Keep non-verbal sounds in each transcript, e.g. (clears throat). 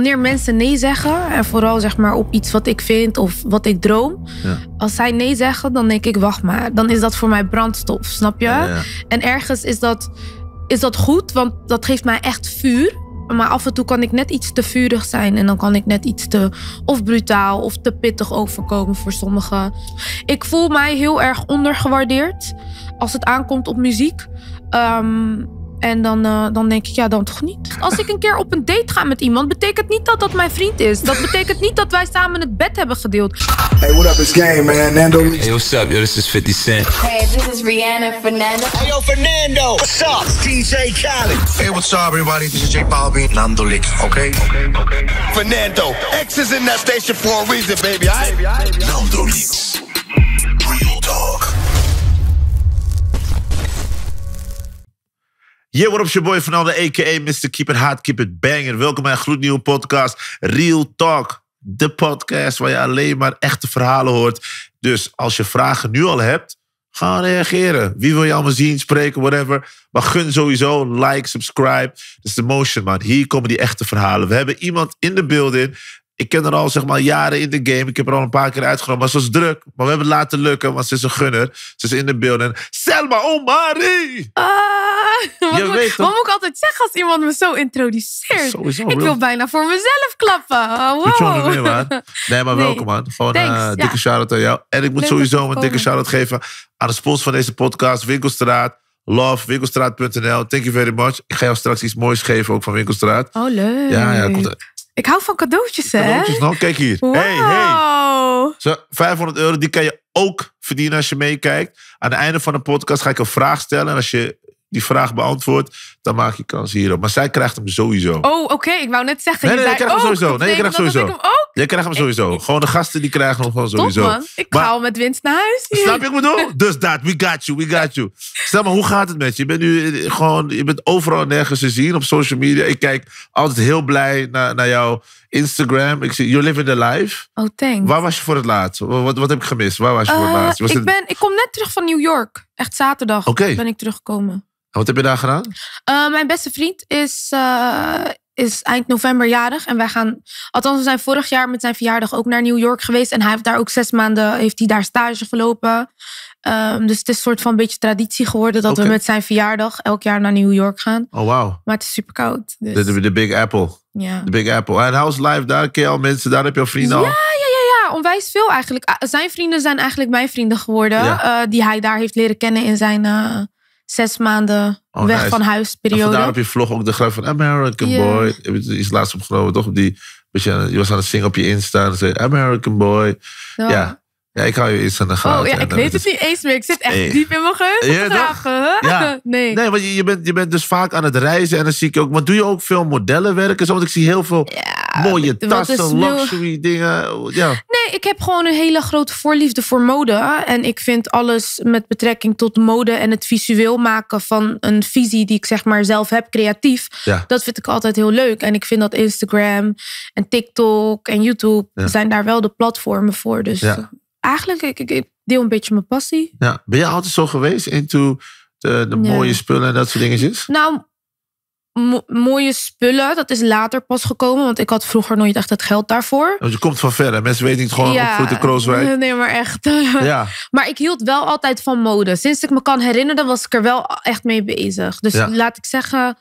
wanneer mensen nee zeggen, en vooral zeg maar op iets wat ik vind of wat ik droom, als zij nee zeggen, dan denk ik, wacht maar, dan is dat voor mij brandstof, snap je? En ergens is dat, is dat goed, want dat geeft mij echt vuur. Maar af en toe kan ik net iets te vurig zijn. En dan kan ik net iets te of brutaal of te pittig overkomen voor sommigen. Ik voel mij heel erg ondergewaardeerd als het aankomt op muziek. Ehm, en dan, uh, dan denk ik, ja, dan toch niet. Als ik een keer op een date ga met iemand, betekent niet dat dat mijn vriend is. Dat betekent niet dat wij samen het bed hebben gedeeld. Hey, what up, It's game, man? Nando. Hey, what's up? Yo, this is 50 Cent. Hey, this is Rihanna Fernando. Hey, yo, Fernando. What's up? DJ Khaled. Hey, what's up, everybody? This is J Balvin. Nando Leaks, okay? Okay, okay. Fernando. X is in that station for a reason, baby, I. Nando Leaks. Yeah, what up, your boy de a.k.a. Mr. Keep It Hot, Keep It Banger. Welkom bij een gloednieuwe podcast, Real Talk. De podcast waar je alleen maar echte verhalen hoort. Dus als je vragen nu al hebt, ga reageren. Wie wil je allemaal zien, spreken, whatever. Maar gun sowieso, like, subscribe. Dat is de motion, man. Hier komen die echte verhalen. We hebben iemand in de building ik ken haar al zeg maar jaren in de game. Ik heb er al een paar keer uitgenomen. Maar ze was druk. Maar we hebben het laten lukken, want ze is een gunner. Ze is in de beelden. Selma Omari! Ah, wat, moet, wat moet ik altijd zeggen als iemand me zo introduceert? Sowieso, ik wil bijna voor mezelf klappen. Oh, wow. Nee, maar welkom man. Gewoon een eh, dikke ja. shout-out aan jou. En ik moet sowieso een dikke shout-out geven aan de sponsor van deze podcast, Winkelstraat. Love, winkelstraat.nl. Thank you very much. Ik ga jou straks iets moois geven ook van Winkelstraat. Oh, leuk. Ja, ja. Komt, ik hou van cadeautjes, hè? kijk hier. Hey, hey. Zo, 500 euro, die kan je ook verdienen als je meekijkt. Aan het einde van de podcast ga ik een vraag stellen. En als je die vraag beantwoordt, dan maak je kans hierop. Maar zij krijgt hem sowieso. Oh, oké. Ik wou net zeggen. Nee, nee, je nee, ik hem sowieso. Nee, je krijgt sowieso. Jij krijgt hem sowieso. gewoon de gasten die krijgen hem gewoon sowieso. Top, man. Ik hou met winst naar huis. Snap je wat ik bedoel? (laughs) Dus dat, we got you, we got you. Stel maar, hoe gaat het met je? Je bent nu eh, gewoon, je bent overal nergens te zien op social media. Ik kijk altijd heel blij naar, naar jouw Instagram. Ik zie, you're living the life. Oh, thanks. Waar was je voor het laatst? Wat, wat heb ik gemist? Waar was je voor het eh, laatst? ik, ben, ik kom net terug van New York. Echt zaterdag ben ik teruggekomen. wat heb je daar gedaan? Eh, mijn beste vriend is, is eind november jarig. En wij gaan, althans, we zijn vorig jaar met zijn verjaardag ook naar New York geweest. En hij heeft daar ook zes maanden, heeft hij daar stage gelopen. Ehm, dus het is een soort van een beetje traditie geworden dat we met zijn verjaardag elk jaar naar New York gaan. Oh, wow! Maar het is super koud. Dus- de dus. Big Apple. Ja. Yeah. De Big Apple. En House life daar ken al mensen, daar heb je al vrienden Ja, ja, ja, ja. Onwijs veel eigenlijk. Zijn vrienden zijn eigenlijk mijn vrienden geworden. Eh, die hij daar heeft leren kennen in zijn... Eh, zes maanden oh, weg van huis periode. En vandaar op je vlog ook de grap van American Boy Boy. je is laatst opgenomen, toch? Die, je, je was aan het zingen op je Insta en zei American Boy. Ja. ja. ik hou je iets aan de oh, gaten. Oh ja, ik weet het niet eens meer. Ik zit echt niet diep in mijn geheugen. Ja, ja, (laughs) Nee. nee, want je, je, bent, je bent dus vaak aan het reizen en dan zie ik ook... Maar doe je ook veel modellen werken zo? Want ik zie heel veel mooie tassen, luxury dingen. Ja. Nee, ik heb gewoon een hele grote voorliefde voor mode. En ik vind alles met betrekking tot mode en het visueel maken van een visie die ik zeg maar zelf heb, creatief. Ja. Dat vind ik altijd heel leuk. En ik vind dat Instagram en TikTok en YouTube zijn daar wel de platformen voor. Dus eigenlijk, ik, ik, deel een beetje mijn passie. Ja. Ben je altijd zo geweest into de, de mooie spullen en dat soort dingetjes? Nou, mooie spullen. Dat is later pas gekomen, want ik had vroeger nooit echt het geld daarvoor. Want je komt van verder. Mensen weten niet gewoon ja, de in Krooswijk. (laughs) Nee, maar echt. (laughs) Ja. maar ik hield wel altijd van mode. Sinds ik me kan herinneren, was ik er wel echt mee bezig. Dus laat ik zeggen,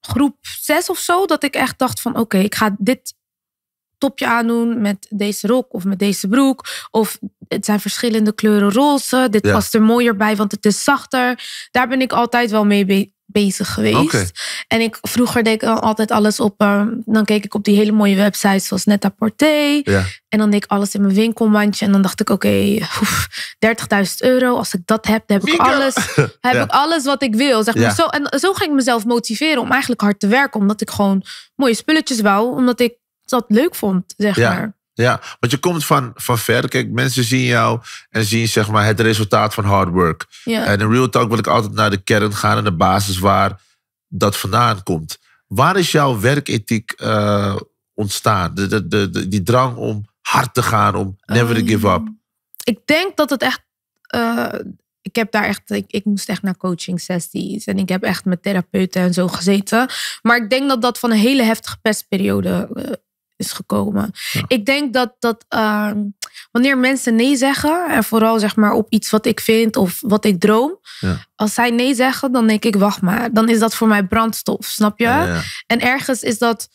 groep zes of zo, dat ik echt dacht van oké, ik ga dit topje aandoen met deze rok of met deze broek. Of het zijn verschillende kleuren roze. Dit ja. past er mooier bij, want het is zachter. Daar ben ik altijd wel mee, bezig bezig geweest. En ik, vroeger deed ik altijd alles op. Ehm, dan keek ik op die hele mooie websites zoals net Porté. En dan deed ik alles in mijn winkelmandje. En dan dacht ik, oké, 30.000 euro. Als ik dat heb, dan heb ik alles. (laughs) Heb ik alles wat ik wil. Zeg maar. zo, en zo ging ik mezelf motiveren om eigenlijk hard te werken. Omdat ik gewoon mooie spulletjes wou. Omdat ik dat leuk vond, zeg maar. Ja, want je komt van, van ver. Kijk, mensen zien jou en zien zeg maar, het resultaat van hard work. Ja. En in real talk wil ik altijd naar de kern gaan en de basis waar dat vandaan komt. Waar is jouw werkethiek eh, ontstaan? De, de, de, die drang om hard te gaan, om never to give up. Ehm, ik denk dat het echt. Eh, ik heb daar echt. Ik, ik moest echt naar coaching sessies. En ik heb echt met therapeuten en zo gezeten. Maar ik denk dat dat van een hele heftige pestperiode. Eh, is gekomen. Ik denk dat, dat ehm, wanneer mensen nee zeggen, en vooral zeg maar op iets wat ik vind of wat ik droom, als zij nee zeggen, dan denk ik, wacht maar, dan is dat voor mij brandstof, snap je? en ergens is dat,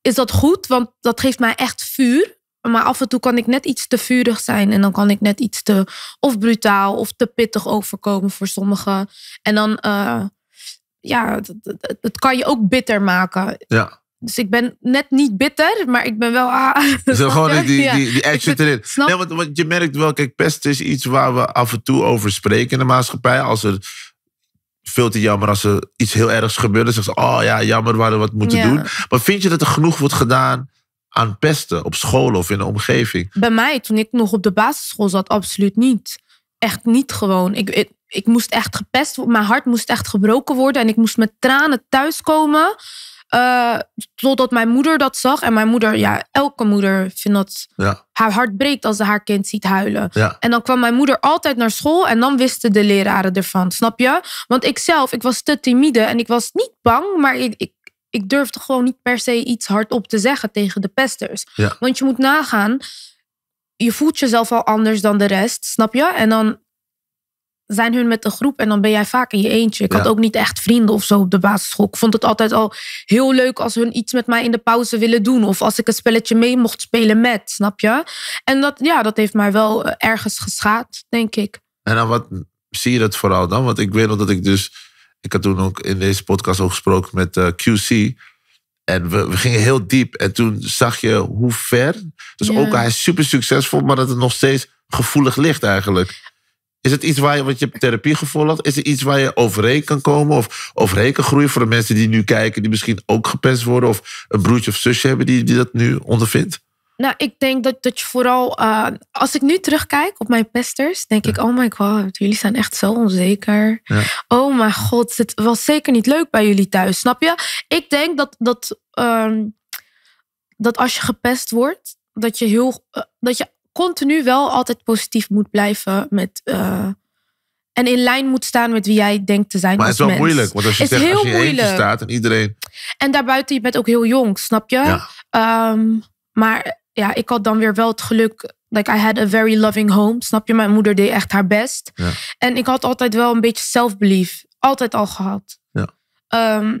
is dat goed, want dat geeft mij echt vuur. Maar af en toe kan ik net iets te vurig zijn. En dan kan ik net iets te of brutaal of te pittig overkomen voor sommigen. En dan, eh, ja, dat kan je ook bitter maken. Ja dus ik ben net niet bitter, maar ik ben wel... Ah. Zo (laughs) gewoon die, die, action erin. Snap... Nee, want, je merkt wel, kijk, pest is iets waar we af en toe over spreken in de maatschappij. Als er veel te jammer als er iets heel ergs gebeurt. Dan zeggen ze, oh ja, jammer, we wat moeten doen. Maar vind je dat er genoeg wordt gedaan aan pesten op school of in de omgeving? Bij mij, toen ik nog op de basisschool zat, absoluut niet. Echt niet gewoon. Ik, ik, ik moest echt gepest worden. Mijn hart moest echt gebroken worden. En ik moest met tranen thuiskomen uh, totdat mijn moeder dat zag. En mijn moeder, ja, elke moeder vindt dat ja. haar hart breekt als ze haar kind ziet huilen. En dan kwam mijn moeder altijd naar school en dan wisten de leraren ervan, snap je? Want ik zelf, ik was te timide en ik was niet bang, maar ik, ik, ik durfde gewoon niet per se iets hardop te zeggen tegen de pesters. Want je moet nagaan, je voelt jezelf al anders dan de rest, snap je? En dan zijn hun met een groep en dan ben jij vaak in je eentje. Ik had ook niet echt vrienden of zo op de basisschool. Ik vond het altijd al heel leuk als hun iets met mij in de pauze willen doen. Of als ik een spelletje mee mocht spelen met, snap je? En dat, ja, dat heeft mij wel eh, ergens geschaad, denk ik. En dan wat zie je dat vooral dan? Want ik weet nog dat ik dus... Ik had toen ook in deze podcast al gesproken met eh, QC. En we, we, gingen heel diep. En toen zag je hoe ver. Dus ook hij is super succesvol, maar dat het nog steeds gevoelig ligt eigenlijk. Is het iets waar je, want je hebt therapie gevolgd, is er iets waar je overheen kan komen of overheen kan groeien voor de mensen die nu kijken, die misschien ook gepest worden of een broertje of zusje hebben die, die dat nu ondervindt? Nou, ik denk dat, dat je vooral, eh, als ik nu terugkijk op mijn pesters, denk ik, oh my god, jullie zijn echt zo onzeker. Oh mijn god, het was zeker niet leuk bij jullie thuis, snap je? Ik denk dat, dat, ehm, dat als je gepest wordt, dat je heel, eh, dat je continu wel altijd positief moet blijven met. Eh, en in lijn moet staan met wie jij denkt te zijn. Maar het is wel moeilijk. Want als je, heel moeilijk. staat en iedereen. En daarbuiten, je bent ook heel jong, snap je? Ja. Ehm, maar ja, ik had dan weer wel het geluk. Like I had a very loving home, snap je? Mijn moeder deed echt haar best. Ja. En ik had altijd wel een beetje zelfbelief. Altijd al gehad. Ja. Ehm,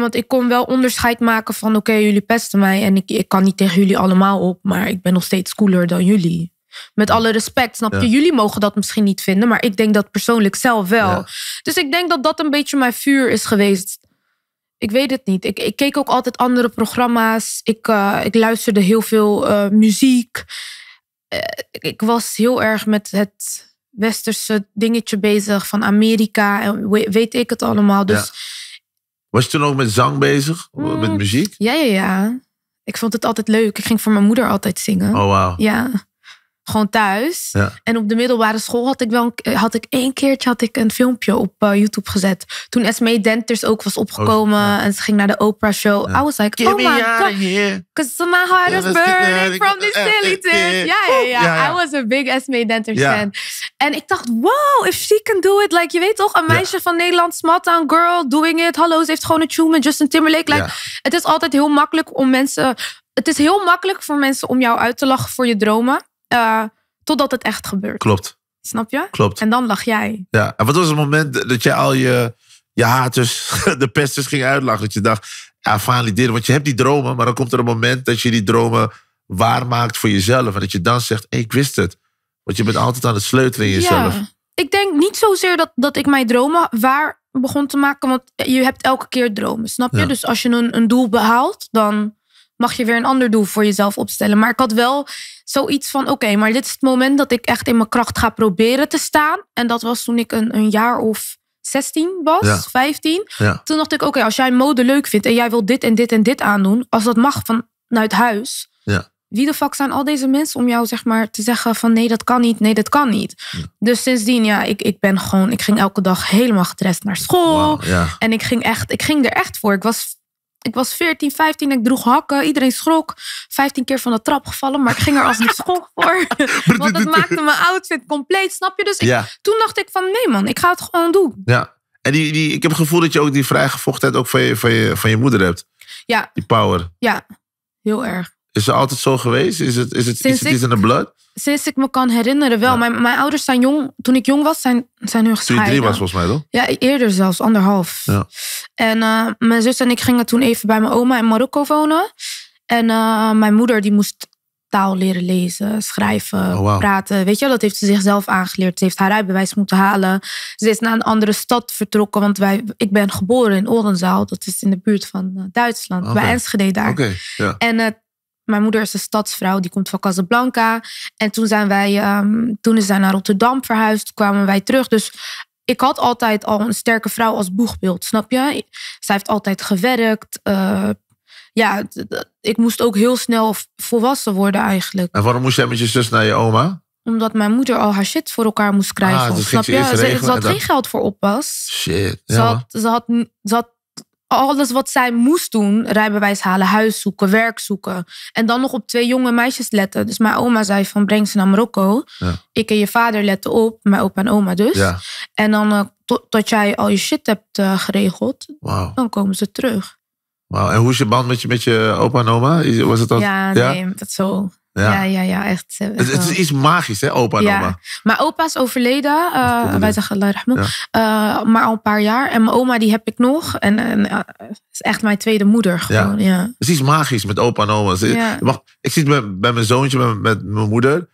want ik kon wel onderscheid maken van oké, jullie pesten mij en ik, ik kan niet tegen jullie allemaal op, maar ik ben nog steeds cooler dan jullie. Met alle respect, snap je? Jullie mogen dat misschien niet vinden, maar ik denk dat persoonlijk zelf wel. Dus ik denk dat dat een beetje mijn vuur is geweest. Ik weet het niet. Ik, ik keek ook altijd andere programma's. Ik, eh, ik luisterde heel veel eh, muziek. Eh, ik was heel erg met het westerse dingetje bezig van Amerika en weet, ik het allemaal. Dus. Was je toen ook met zang bezig? Met mm. muziek? Ja, ja, ja. Ik vond het altijd leuk. Ik ging voor mijn moeder altijd zingen. Oh, wauw. Ja. Gewoon thuis. En op de middelbare school had ik wel eh, had ik één keertje had ik een filmpje op eh, YouTube gezet. Toen Esme Denters ook was opgekomen oh, en ze ging naar de Oprah show. I was like, oh my god. Because my heart is burning from this silly thing. Ja, yeah ja. I was a big Esme Denters fan. En ik dacht, wow, if she can do it. Like, je weet toch, een meisje van Nederland, smart girl, doing it. Hallo, ze heeft gewoon een tune met Justin Timberlake. Like, Het is altijd heel makkelijk om mensen... Het is heel makkelijk voor mensen om jou uit te lachen voor je dromen uh, totdat het echt gebeurt. Klopt. Snap je? Klopt. En dan lag jij. Ja, en wat was het moment dat je al je, je haters, dus (laughs) de pesters ging uitlachen? Dat je dacht, ja, valideren. Want je hebt die dromen, maar dan komt er een moment dat je die dromen waar maakt voor jezelf. En dat je dan zegt, ik wist het. Want je bent altijd aan het sleutelen in jezelf. Ja. Ik denk niet zozeer dat, dat ik mijn dromen waar begon te maken. Want je hebt elke keer dromen, snap je? Dus als je een, een doel behaalt, dan mag je weer een ander doel voor jezelf opstellen. Maar ik had wel zoiets van: oké, maar dit is het moment dat ik echt in mijn kracht ga proberen te staan. En dat was toen ik een, een jaar of 16 was, 15. Toen dacht ik: oké, als jij mode leuk vindt en jij wilt dit en dit en dit aandoen, als dat mag vanuit huis. Ja. Wie de fuck zijn al deze mensen om jou zeg maar te zeggen van nee, dat kan niet, nee, dat kan niet. Dus sindsdien, ja, ik, ik ben gewoon, ik ging elke dag helemaal gedrest naar school. en ik ging echt, ik ging er echt voor. Ik was ik was 14, 15 ik droeg hakken. Iedereen schrok. 15 keer van de trap gevallen, maar ik ging er als een schok voor. Want dat maakte mijn outfit compleet, snap je? Dus toen dacht ik van nee man, ik ga het gewoon doen. Ja. En die, die, ik heb het gevoel dat je ook die vrijgevochtheid ook van je, van, je, van je moeder hebt. Ja. Die power. Ja, heel erg. Is het altijd zo geweest? Is het, is het, iets in de blood? Sinds ik me kan herinneren wel. Mijn, mijn ouders zijn jong. Toen ik jong was, zijn, zijn hun gescheiden. Toen je drie was volgens mij, toch? Ja, eerder zelfs. Anderhalf. Ja. En eh, mijn zus en ik gingen toen even bij mijn oma in Marokko wonen. En eh, mijn moeder die moest taal leren lezen, schrijven, oh, praten. Weet je, dat heeft ze zichzelf aangeleerd. Ze heeft haar rijbewijs moeten halen. Ze is naar een andere stad vertrokken, want wij, ik ben geboren in Orenzaal. Dat is in de buurt van eh, Duitsland, bij Enschede daar. Oké. ja. En uh, mijn moeder is een stadsvrouw, die komt van Casablanca. En toen zijn wij, um, toen zij naar Rotterdam verhuisd, kwamen wij terug. Dus ik had altijd al een sterke vrouw als boegbeeld, snap je? Zij heeft altijd gewerkt. Eh, ja, ik moest ook heel snel volwassen worden eigenlijk. En waarom moest jij met je zus naar je oma? Omdat mijn moeder al haar shit voor elkaar moest ah, krijgen. snap je? Ze, ze, had geen geld voor oppas. Shit. ja. ze, had, ze had alles wat zij moest doen, rijbewijs halen, huis zoeken, werk zoeken. En dan nog op twee jonge meisjes letten. Dus mijn oma zei van breng ze naar Marokko. Ik en je vader letten op, mijn opa en oma dus. En dan uh, tot, jij al je shit hebt eh, geregeld, dan komen ze terug. Wauw, en hoe is je band met je, met je opa en oma? Was het dat? Ja, nee, dat zo. Ja, ja, ja, echt. Eh, het, is iets magisch, hè, opa en oma. Mijn opa is overleden, uh, bij de ja. Uh, maar al een paar jaar. En mijn oma, die heb ik nog. En, en is echt mijn tweede moeder. Gewoon. Ja. Het is iets magisch met opa en oma. Ik, ik zit bij, mijn zoontje, met, met mijn moeder.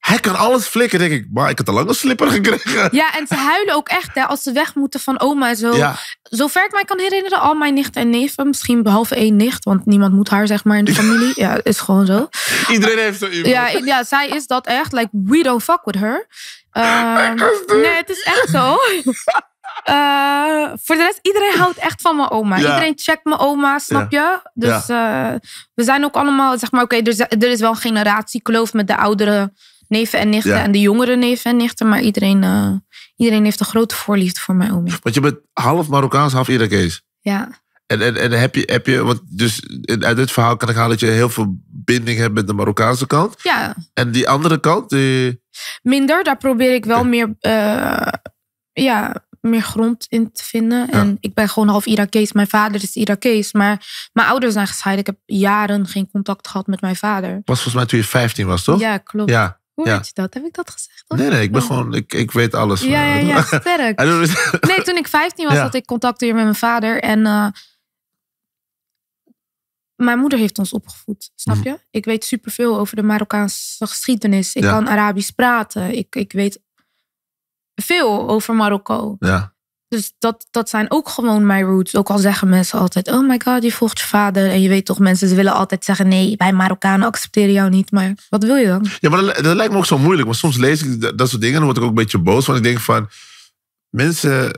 Hij kan alles flikken, denk ik. Maar ik had al lang een slipper gekregen. Ja, en ze huilen ook echt hè, als ze weg moeten van oma zo. Zover ik mij kan herinneren, al mijn nichten en neven, misschien behalve één nicht, want niemand moet haar zeg maar in de familie. Ja, is gewoon zo. Iedereen heeft zo Ja, ja, zij is dat echt. Like, we don't fuck with her. (laughs) Ehm, nee, het is echt zo. (laughs) Eh, voor de rest, iedereen houdt echt van mijn oma. Iedereen checkt mijn oma, snap je? Dus ja. Eh, we zijn ook allemaal, zeg maar, oké, er, er, is wel een generatiekloof met de ouderen neven en nichten en de jongere neven en nichten. Maar iedereen, eh, iedereen heeft een grote voorliefde voor mijn oom. Want je bent half Marokkaans, half Irakees. Ja. En, en, en heb je, heb je want dus uit dit verhaal kan ik halen dat je heel veel binding hebt met de Marokkaanse kant. Ja. En die andere kant? Die... Minder, daar probeer ik wel meer, eh, ja, meer grond in te vinden. En ik ben gewoon half Irakees. Mijn vader is Irakees, maar mijn ouders zijn gescheiden. Ik heb jaren geen contact gehad met mijn vader. Was volgens mij toen je 15 was, toch? Ja, klopt. Ja. Hoe weet je dat? Heb ik dat gezegd? Nee, nee, ik ben oh. gewoon, ik, ik weet alles. Ja, ja, ja, sterk. (laughs) (laughs) nee, toen ik 15 was, had ik contact weer met mijn vader. En eh, mijn moeder heeft ons opgevoed, snap mhm. je? Ik weet superveel over de Marokkaanse geschiedenis. Ik kan Arabisch praten. Ik, ik weet veel over Marokko. Ja. Dus dat, dat zijn ook gewoon mijn roots. Ook al zeggen mensen altijd: Oh my god, je volgt je vader. En je weet toch, mensen ze willen altijd zeggen: Nee, wij Marokkanen accepteren jou niet. Maar wat wil je dan? Ja, maar dat, lijkt me ook zo moeilijk. Want soms lees ik dat, dat soort dingen en dan word ik ook een beetje boos. Want ik denk van: Mensen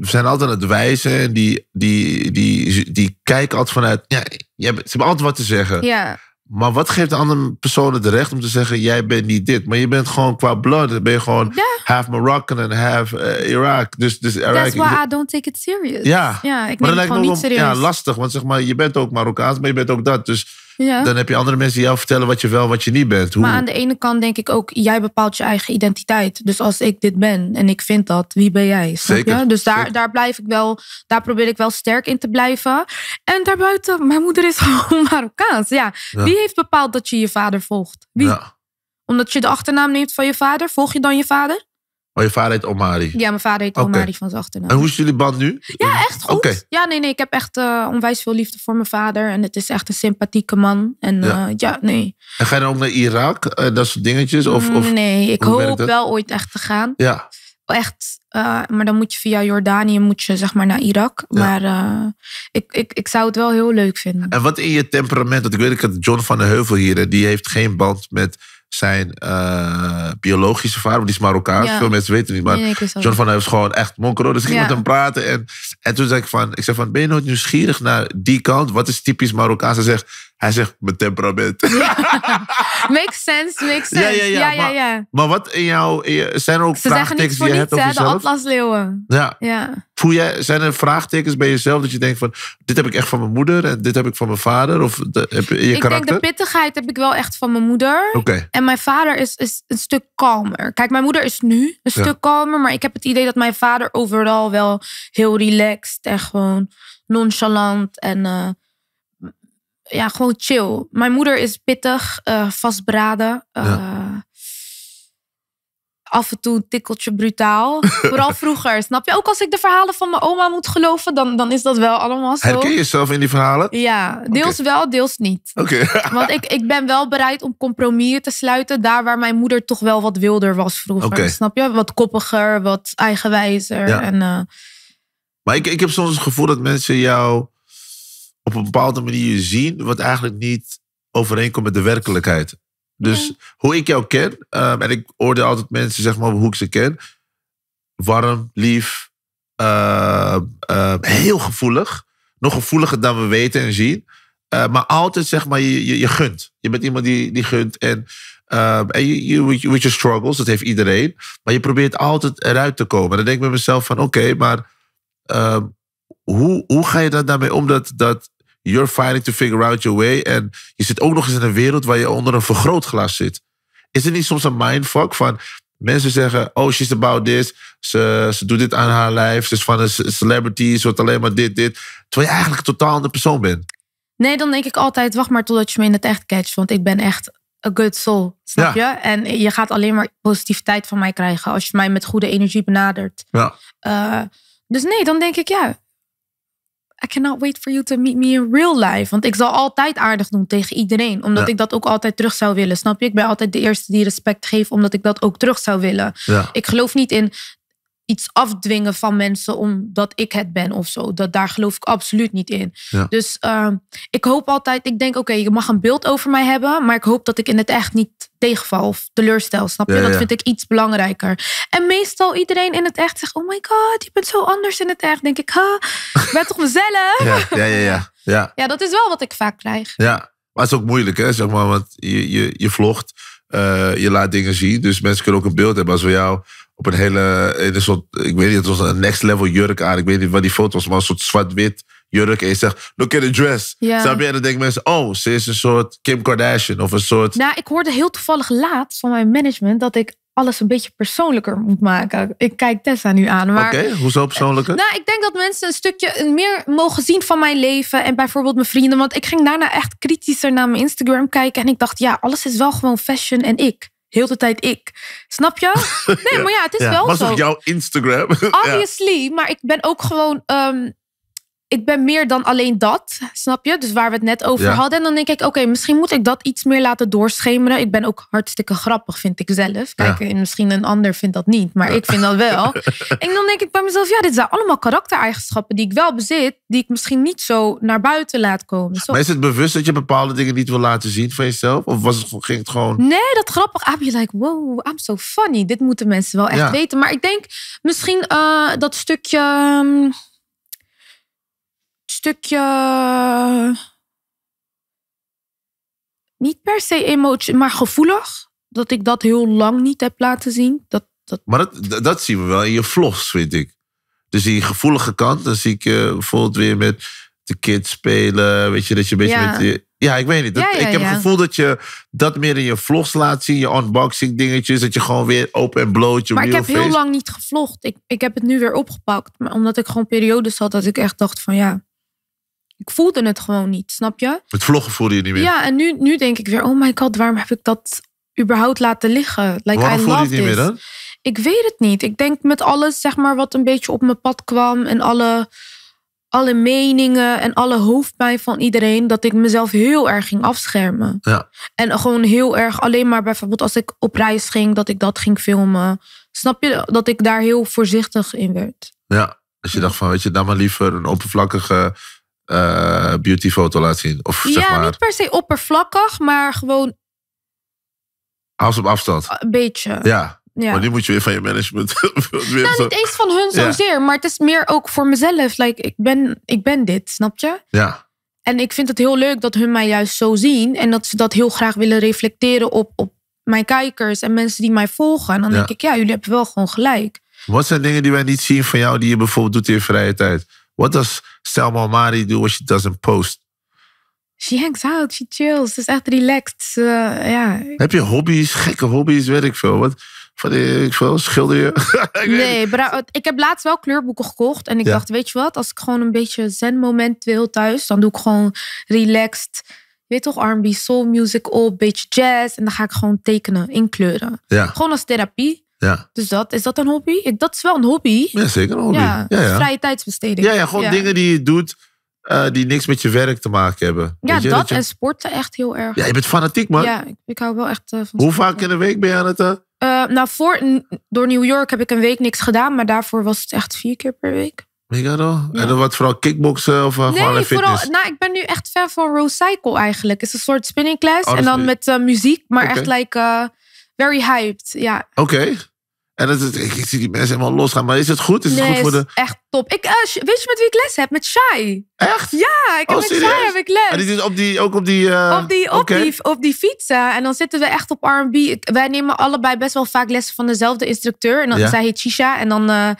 zijn altijd aan het wijzen. Die, die, die, die, die kijken altijd vanuit: Ja, ze hebben altijd wat te zeggen. Ja. Maar wat geeft de andere personen het recht om te zeggen: jij bent niet dit? Maar je bent gewoon qua blood, ben je gewoon half Moroccan en half eh, Irak. Dus, dus Iraq, That's why I don't take it serious. Ja, ja ik neem maar het gewoon niet serieus. Ja, lastig, want zeg maar, je bent ook Marokkaans, maar je bent ook dat. Dus ja. Dan heb je andere mensen die jou vertellen wat je wel, wat je niet bent. Hoe? Maar aan de ene kant denk ik ook, jij bepaalt je eigen identiteit. Dus als ik dit ben en ik vind dat, wie ben jij? Zeker. Dus daar, daar blijf ik wel, daar probeer ik wel sterk in te blijven. En daarbuiten, mijn moeder is (laughs) gewoon Marokkaans. Ja. ja. Wie heeft bepaald dat je je vader volgt? Wie? Omdat je de achternaam neemt van je vader, volg je dan je vader? Oh, je vader heet Omari? Ja, mijn vader heet okay. Omari van Zachte. En hoe is jullie band nu? Ja, echt goed. Ja, nee, nee. Ik heb echt eh, onwijs veel liefde voor mijn vader. En het is echt een sympathieke man. En ja, eh, ja nee. En ga je dan ook naar Irak? Eh, dat soort dingetjes? Of, of mm, nee, ik hoop wel ooit echt te gaan. Ja. Echt, maar dan moet je via Jordanië moet je, zeg maar, naar Irak. Maar ik, ik, ik zou het wel heel leuk vinden. En wat in je temperament, want ik weet dat John van den Heuvel hier, die heeft geen band met zijn eh, biologische vader, die is Marokkaans. Veel mensen weten niet, maar John van Huis is gewoon echt monkro. Dus ik ging ja. met hem praten en, en toen zei ik van, ik zei van, ben je nooit nieuwsgierig naar die kant? Wat is typisch Marokkaans? Hij zegt, hij zegt, mijn temperament. (laughs) makes sense, makes sense. Ja, ja, ja. ja, Maar, wat in jou... Zijn er ook Ze vraagtekens die je hebt over hè, de atlasleeuwen. Ja. Voel jij, zijn er vraagtekens bij jezelf dat je denkt van... Dit heb ik echt van mijn moeder en dit heb ik van mijn vader? Of heb je, je ik denk de pittigheid heb ik wel echt van mijn moeder. En mijn vader is, is een stuk kalmer. Kijk, mijn moeder is nu een stuk kalmer. Maar ik heb het idee dat mijn vader overal wel heel relaxed en gewoon nonchalant en... Eh, ja, gewoon chill. Mijn moeder is pittig, uh, vastberaden. Eh, af en toe een tikkeltje brutaal. (laughs) Vooral vroeger, snap je? Ook als ik de verhalen van mijn oma moet geloven, dan, dan is dat wel allemaal zo. Herken je jezelf in die verhalen? Ja, deels wel, deels niet. Oké. (laughs) Want ik, ik ben wel bereid om compromissen te sluiten. Daar waar mijn moeder toch wel wat wilder was vroeger. Snap je? Wat koppiger, wat eigenwijzer. Ja. Eh, maar ik, ik heb soms het gevoel dat mensen jou op een bepaalde manier zien wat eigenlijk niet overeenkomt met de werkelijkheid. Dus hoe ik jou ken, ehm, en ik oordeel altijd mensen zeg maar hoe ik ze ken, warm, lief, ehm, ehm, heel gevoelig. Nog gevoeliger dan we weten en zien. Eh, maar altijd zeg maar, je, je, je, gunt. Je bent iemand die, die gunt. En, en je, je, with your struggles, dat heeft iedereen. Maar je probeert altijd eruit te komen. En dan denk ik bij mezelf van oké, maar hoe, hoe ga je dan daarmee om dat, dat You're fighting to figure out your way. En je zit ook nog eens in een wereld waar je onder een vergrootglas zit. Is het niet soms een mindfuck van mensen zeggen: Oh, she's about this. Ze, ze doet dit aan haar lijf. Ze is van een celebrity. Ze wordt alleen maar dit, dit. Terwijl je eigenlijk een totaal andere persoon bent. Nee, dan denk ik altijd: Wacht maar totdat je me in het echt catcht. Want ik ben echt a good soul. Snap je? En je gaat alleen maar positiviteit van mij krijgen als je mij met goede energie benadert. Ja. Eh, dus nee, dan denk ik ja. I cannot wait for you to meet me in real life. Want ik zal altijd aardig doen tegen iedereen. Omdat ik dat ook altijd terug zou willen. Snap je? Ik ben altijd de eerste die respect geeft. Omdat ik dat ook terug zou willen. Ik geloof niet in iets afdwingen van mensen omdat ik het ben of zo. Dat, daar geloof ik absoluut niet in. Dus ehm, ik hoop altijd, ik denk oké, je mag een beeld over mij hebben, maar ik hoop dat ik in het echt niet tegenval of teleurstel. Snap je? dat vind ik iets belangrijker. En meestal iedereen in het echt zegt, oh my god, je bent zo anders in het echt. Denk ik, ha, ik ben toch mezelf? (laughs) ja, ja, ja, ja. (laughs) Ja, dat is wel wat ik vaak krijg. Ja, maar het is ook moeilijk, hè? Zeg maar, want je, je, je vlogt. Eh, je laat dingen zien. Dus mensen kunnen ook een beeld hebben. Als we jou op een hele, ik weet niet, het was een next level jurk aan. Ik weet niet wat die foto was, maar een soort zwart-wit jurk. En je zegt, look at the dress. Ze Snap je? En dan denken mensen, oh, ze is een soort Kim Kardashian of een soort... Nou, ik hoorde heel toevallig laat van mijn management dat ik alles een beetje persoonlijker moet maken. Ik kijk Tessa nu aan. Oké, hoe hoezo persoonlijker? Nou, ik denk dat mensen een stukje meer mogen zien van mijn leven. En bijvoorbeeld mijn vrienden. Want ik ging daarna echt kritischer naar mijn Instagram kijken. En ik dacht, ja, alles is wel gewoon fashion en ik heel de tijd ik. Snap je? (laughs) Nee, maar ja, het is wel zo. Was op jouw Instagram? (laughs) Obviously, maar ik ben ook gewoon... Ehm, ik ben meer dan alleen dat, snap je? Dus waar we het net over hadden. En dan denk ik, oké, misschien moet ik dat iets meer laten doorschemeren. Ik ben ook hartstikke grappig, vind ik zelf. Kijk, ja. misschien een ander vindt dat niet, maar ik vind dat wel. (laughs) en dan denk ik bij mezelf, ja, dit zijn allemaal karaktereigenschappen die ik wel bezit, die ik misschien niet zo naar buiten laat komen. Maar is het bewust dat je bepaalde dingen niet wil laten zien van jezelf? Of was het, ging het gewoon... Nee, dat grappig. I'm like, wow, I'm so funny. Dit moeten mensen wel echt weten. Maar ik denk misschien eh, dat stukje... Ehm, stukje. Eh, niet per se emotie, maar gevoelig. Dat ik dat heel lang niet heb laten zien. Dat, dat... Maar dat, dat zien we wel in je vlogs, vind ik. Dus die gevoelige kant, dan zie ik je eh, bijvoorbeeld weer met de kids spelen. Weet je, dat je een beetje ja. met Ja, ik weet niet. Dat, ik heb het gevoel dat je dat meer in je vlogs laat zien. Je unboxing dingetjes. Dat je gewoon weer open en bloot je Maar ik heb heel lang niet gevlogd. Ik, ik heb het nu weer opgepakt. Omdat ik gewoon periodes had dat ik echt dacht van ja... Ik voelde het gewoon niet, snap je? Het vloggen voelde je niet meer. Ja, en nu, nu denk ik weer, oh my god, waarom heb ik dat überhaupt laten liggen? Like, waarom I je het niet meer dan? Ik weet het niet. Ik denk met alles, zeg maar, wat een beetje op mijn pad kwam en alle, alle meningen en alle hoofdpijn van iedereen, dat ik mezelf heel erg ging afschermen. Ja. En gewoon heel erg, alleen maar bijvoorbeeld als ik op reis ging, dat ik dat ging filmen. Snap je dat ik daar heel voorzichtig in werd? Ja, als je dacht van, weet je, dan maar liever een oppervlakkige uh, beautyfoto laat zien? Of, ja, zeg maar, niet per se oppervlakkig, maar gewoon... Als op afstand? Een beetje. Ja. Maar die moet je weer van je management... (laughs) weer nou, niet eens van hun zozeer. Maar het is meer ook voor mezelf. Like, ik, ben, ik ben dit, snap je? Ja. En ik vind het heel leuk dat hun mij juist zo zien. En dat ze dat heel graag willen reflecteren op, op mijn kijkers en mensen die mij volgen. En dan denk ik, ja, jullie hebben wel gewoon gelijk. Wat zijn dingen die wij niet zien van jou die je bijvoorbeeld doet in je vrije tijd? What does Selma Mari do when she doesn't post? She hangs out, she chills. is echt relaxed. ja. Heb je hobby's, gekke hobby's, weet ik veel. Wat, van die, ik veel, schilder je? (laughs) nee, maar ik heb laatst wel kleurboeken gekocht. En ik dacht, weet je wat, als ik gewoon een beetje zen-moment wil thuis, dan doe ik gewoon relaxed. weet toch, R&B, soul music op, beetje jazz. En dan ga ik gewoon tekenen, inkleuren. Ja. Gewoon als therapie. Ja. Dus dat, is dat een hobby? dat is wel een hobby. Ja, zeker een hobby. Ja, ja, ja. Vrije tijdsbesteding. Ja, ja gewoon dingen die je doet eh, die niks met je werk te maken hebben. Ja, dat, en sporten echt heel erg. Ja, je bent fanatiek, man. Ja, ik, hou wel echt eh, van Hoe vaak in de week ben je aan het... Uh... nou, voor, door New York heb ik een week niks gedaan, maar daarvoor was het echt vier keer per week. Ja. En dan wat vooral kickboksen of nee, gewoon fitness? Vooral, nou, ik ben nu echt fan van Cycle eigenlijk. Het is een soort spinning class oh, en dan met muziek, maar echt like very hyped. Ja. Oké. Okay. En dat is, ik, ik, zie die mensen helemaal losgaan. Maar is het goed? Is het goed voor de... Is echt top. Ik, eh, weet je met wie ik les heb? Met Shai. Echt? Ja, ik heb oh, met Shai heb ik les. En ah, die is op die, ook op die... Eh, op, die, op, die, op die fietsen. En dan zitten we echt op R&B. Wij nemen allebei best wel vaak lessen van dezelfde instructeur. En dan, ja. zij heet En dan... Eh,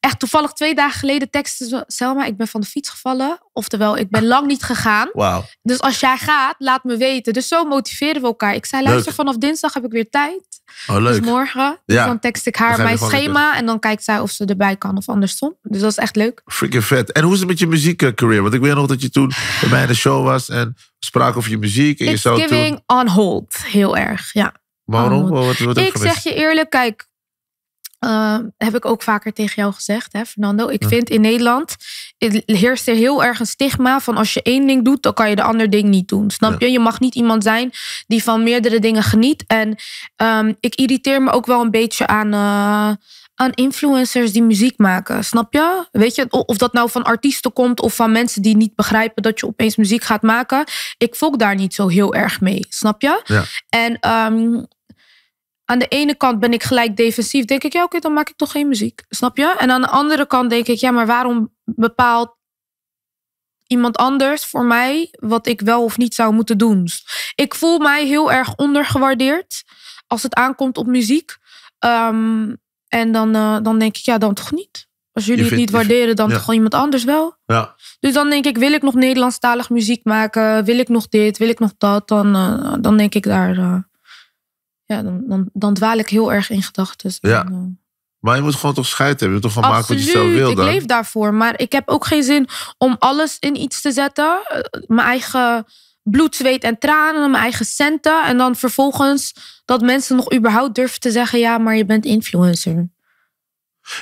echt toevallig twee dagen geleden teksten Selma, ik ben van de fiets gevallen. Oftewel, ik ben lang niet gegaan. Wow. Dus als jij gaat, laat me weten. Dus zo motiveren we elkaar. Ik zei, luister, vanaf dinsdag heb ik weer tijd. Oh, dus leuk. Dus morgen. dan tekst ik haar mijn schema. En dan kijkt zij of ze erbij kan of andersom. Dus dat is echt leuk. Freaking vet. En hoe is het met je muziekcarrière? Want ik weet nog dat je toen bij mij in de show was. En spraken over je muziek. En je zou toen... on hold. Heel erg, ja. Waarom? Wat, wat ik zeg je eerlijk, kijk, uh, heb ik ook vaker tegen jou gezegd, hè, Fernando. Ik hm. vind in Nederland heerst er heel erg een stigma van als je één ding doet, dan kan je de ander ding niet doen. Snap je? Je mag niet iemand zijn die van meerdere dingen geniet. En ehm, ik irriteer me ook wel een beetje aan. Eh, aan influencers die muziek maken. Snap je? Weet je, of dat nou van artiesten komt of van mensen die niet begrijpen dat je opeens muziek gaat maken. Ik volg daar niet zo heel erg mee. Snap je? En ehm, aan de ene kant ben ik gelijk defensief. Denk ik, ja, oké, dan maak ik toch geen muziek. Snap je? En aan de andere kant denk ik, ja, maar waarom bepaalt iemand anders voor mij wat ik wel of niet zou moeten doen? Ik voel mij heel erg ondergewaardeerd als het aankomt op muziek. Ehm, en dan, eh, dan denk ik, ja, dan toch niet. Als jullie het niet waarderen, dan ja. toch iemand anders wel. Ja. Dus dan denk ik, wil ik nog Nederlandstalig muziek maken? Wil ik nog dit? Wil ik nog dat? Dan, eh, dan denk ik daar. Eh, dan, dan, dan dwaal ik heel erg in gedachten. Dus eh, maar je moet gewoon toch scheid hebben. Je moet toch van Absoluut, maken wat je zelf wil. Dan. Ik leef daarvoor. Maar ik heb ook geen zin om alles in iets te zetten. Eh, mijn eigen bloed, zweet en tranen, mijn eigen centen. En dan vervolgens dat mensen nog überhaupt durven te zeggen: ja, maar je bent influencer.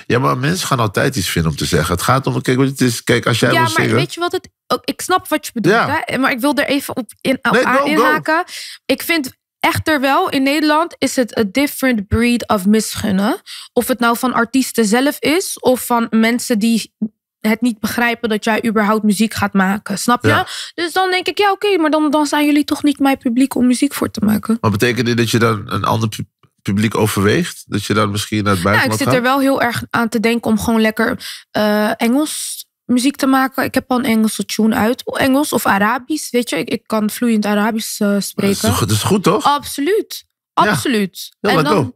Ja, maar mensen gaan altijd iets vinden om te zeggen. Het gaat om, kijk, het is, kijk als jij ja, maar weet je wat het... Ik snap wat je bedoelt, hè? maar ik wil er even op, in, op nee, aan inhaken. Ik vind Echter wel, in Nederland is het a different breed of misgunnen. Of het nou van artiesten zelf is of van mensen die het niet begrijpen dat jij überhaupt muziek gaat maken. Snap je? Dus dan denk ik, ja, oké, maar dan, dan zijn jullie toch niet mijn publiek om muziek voor te maken. Maar betekent dit dat je dan een ander publiek overweegt? Dat je dan misschien naar het buitenland ja, ik zit er wel heel erg aan te denken om gewoon lekker eh, Engels muziek te maken. Ik heb al een Engelse tune uit. Engels of Arabisch, weet je. Ik, ik kan vloeiend Arabisch eh, spreken. Dat is, dat is, goed, toch? Absoluut. Absoluut. Ja, en dan, (laughs)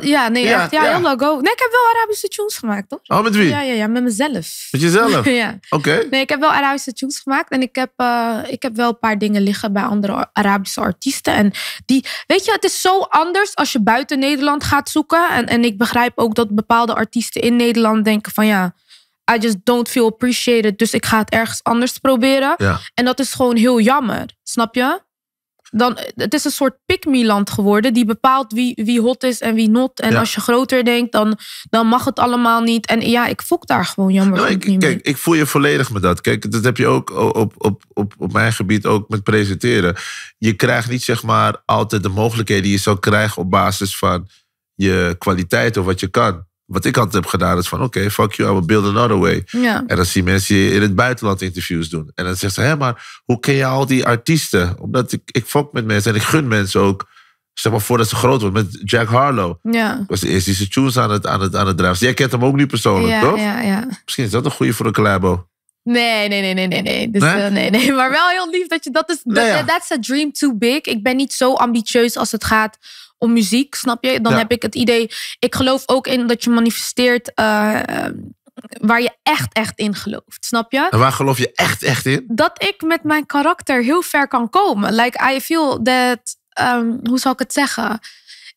ja nee, (laughs) ja, Ja, go. Nee, ik heb wel Arabische tunes gemaakt, toch? Oh, met wie? Ja, ja, ja met mezelf. Met jezelf? (laughs) ja. Oké. Nee, ik heb wel Arabische tunes gemaakt. En ik heb, eh, ik heb wel een paar dingen liggen bij andere Arabische artiesten. En die, weet je, het is zo anders als je buiten Nederland gaat zoeken. En, en ik begrijp ook dat bepaalde artiesten in Nederland denken van ja I just don't feel appreciated. Dus ik ga het ergens anders proberen. En dat is gewoon heel jammer. Snap je? Dan, het is een soort pick-me-land geworden. Die bepaalt wie, wie hot is en wie not. En als je groter denkt, dan, dan mag het allemaal niet. En ja, ik voel daar gewoon jammer nou, ik, Kijk, ik voel je volledig met dat. Kijk, dat heb je ook op, op, op, op mijn gebied ook met presenteren. Je krijgt niet zeg maar altijd de mogelijkheden die je zou krijgen op basis van je kwaliteit of wat je kan. Wat ik altijd heb gedaan is van, oké, fuck you, I will build another way. Ja. En dan zie mensen in het buitenland interviews doen. En dan zegt ze, hé, maar hoe ken je al die artiesten? Omdat ik, ik fuck met mensen en ik gun mensen ook zeg maar voordat ze groot wordt, met Jack Harlow. Ja. was de eerste die zijn aan het, aan het, aan het draven. Jij kent hem ook niet persoonlijk, toch? Ja, ja. Misschien is dat een goede voor een collabo. Nee, nee, nee, nee, nee. nee. Dus, nee? Eh, nee, nee. (laughs) Maar wel heel lief dat je dat is. Dat, nee, nou That's a dream too big. Ik ben niet zo ambitieus als het gaat muziek, snap je? Dan heb ik het idee, ik geloof ook in dat je manifesteert eh, waar je echt, echt in gelooft, snap je? En waar geloof je echt, echt in? Dat ik met mijn karakter heel ver kan komen. Like, I feel that, ehm, hoe zal ik het zeggen?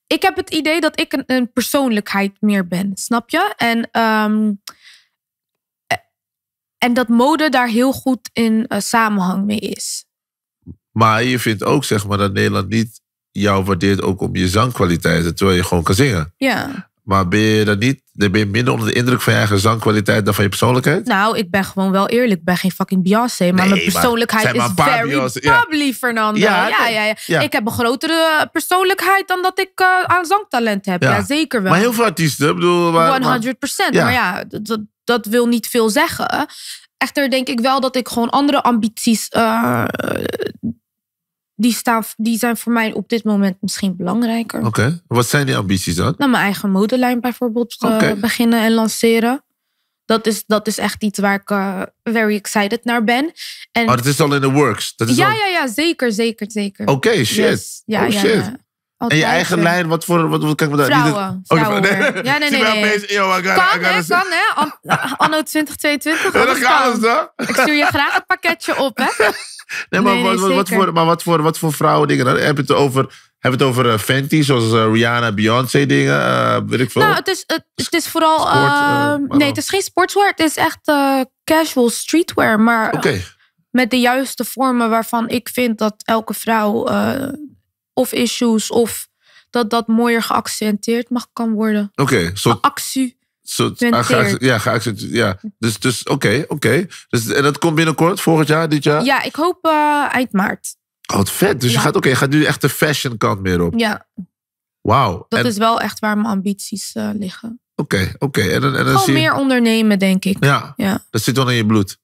Ik heb het idee dat ik een, een persoonlijkheid meer ben, snap je? En... Ehm, eh, en dat mode daar heel goed in eh, samenhang mee is. Maar je vindt ook, zeg maar, dat Nederland niet jou waardeert ook om je zangkwaliteiten, terwijl je gewoon kan zingen. Ja. Maar ben je dat niet? Dan ben je minder onder de indruk van je eigen zangkwaliteit dan van je persoonlijkheid? Nou, ik ben gewoon wel eerlijk. Ik ben geen fucking Beyoncé. Maar mijn persoonlijkheid is very Beyonce, bubbly, ja. Fernando. Ja ja, ja, Ik heb een grotere persoonlijkheid dan dat ik eh, aan zangtalent heb. Ja. zeker wel. Maar heel veel artiesten, bedoel... Maar, 100%. Maar, maar ja, dat, dat wil niet veel zeggen. Echter denk ik wel dat ik gewoon andere ambities... Eh, die, staan, die zijn voor mij op dit moment misschien belangrijker. Oké, wat zijn die ambities dan? Nou, mijn eigen modelijn bijvoorbeeld eh, beginnen en lanceren. Dat is, dat is echt iets waar ik eh, very excited naar ben. Maar oh, is al in the works? Dat is ja, ja, ja, zeker, zeker, zeker. Oké, shit. Ja, oh, Ja. Altijd. En je eigen lijn, wat voor... Wat, kijk, maar oh, Vrouwen. nee. Ja, nee, nee. nee. yo, kan, hè, (laughs) kan, hè. anno 2022. dat gaat hè? Ik stuur je graag een pakketje op, hè. (laughs) Nee, maar, wat, wat, voor, maar wat, voor, wat voor vrouwen dingen dan? Heb je het over, heb het over eh, Fenty, zoals eh, Rihanna, Beyoncé dingen? Eh, weet ik veel. Nou, het is, het, is vooral... Ehm, nee, het is geen sportswear. Het is echt casual streetwear. Maar met de juiste vormen waarvan ik vind dat elke vrouw of issues of dat dat mooier geaccenteerd mag kan worden. Oké, zo. actie. So, ah, ja, geaccenteerd. Ja. Dus, dus oké, oké. Dus, en dat komt binnenkort, volgend jaar, dit jaar? Ja, ik hoop eh, eind maart. Oh, wat vet. Dus je, gaat, oké, je gaat nu echt de fashion kant meer op. Ja. Wauw. Dat is wel echt waar mijn ambities eh, liggen. Oké, oké. En, dan, en dan zie je... meer ondernemen, denk ik. Ja, ja. dat zit dan in je bloed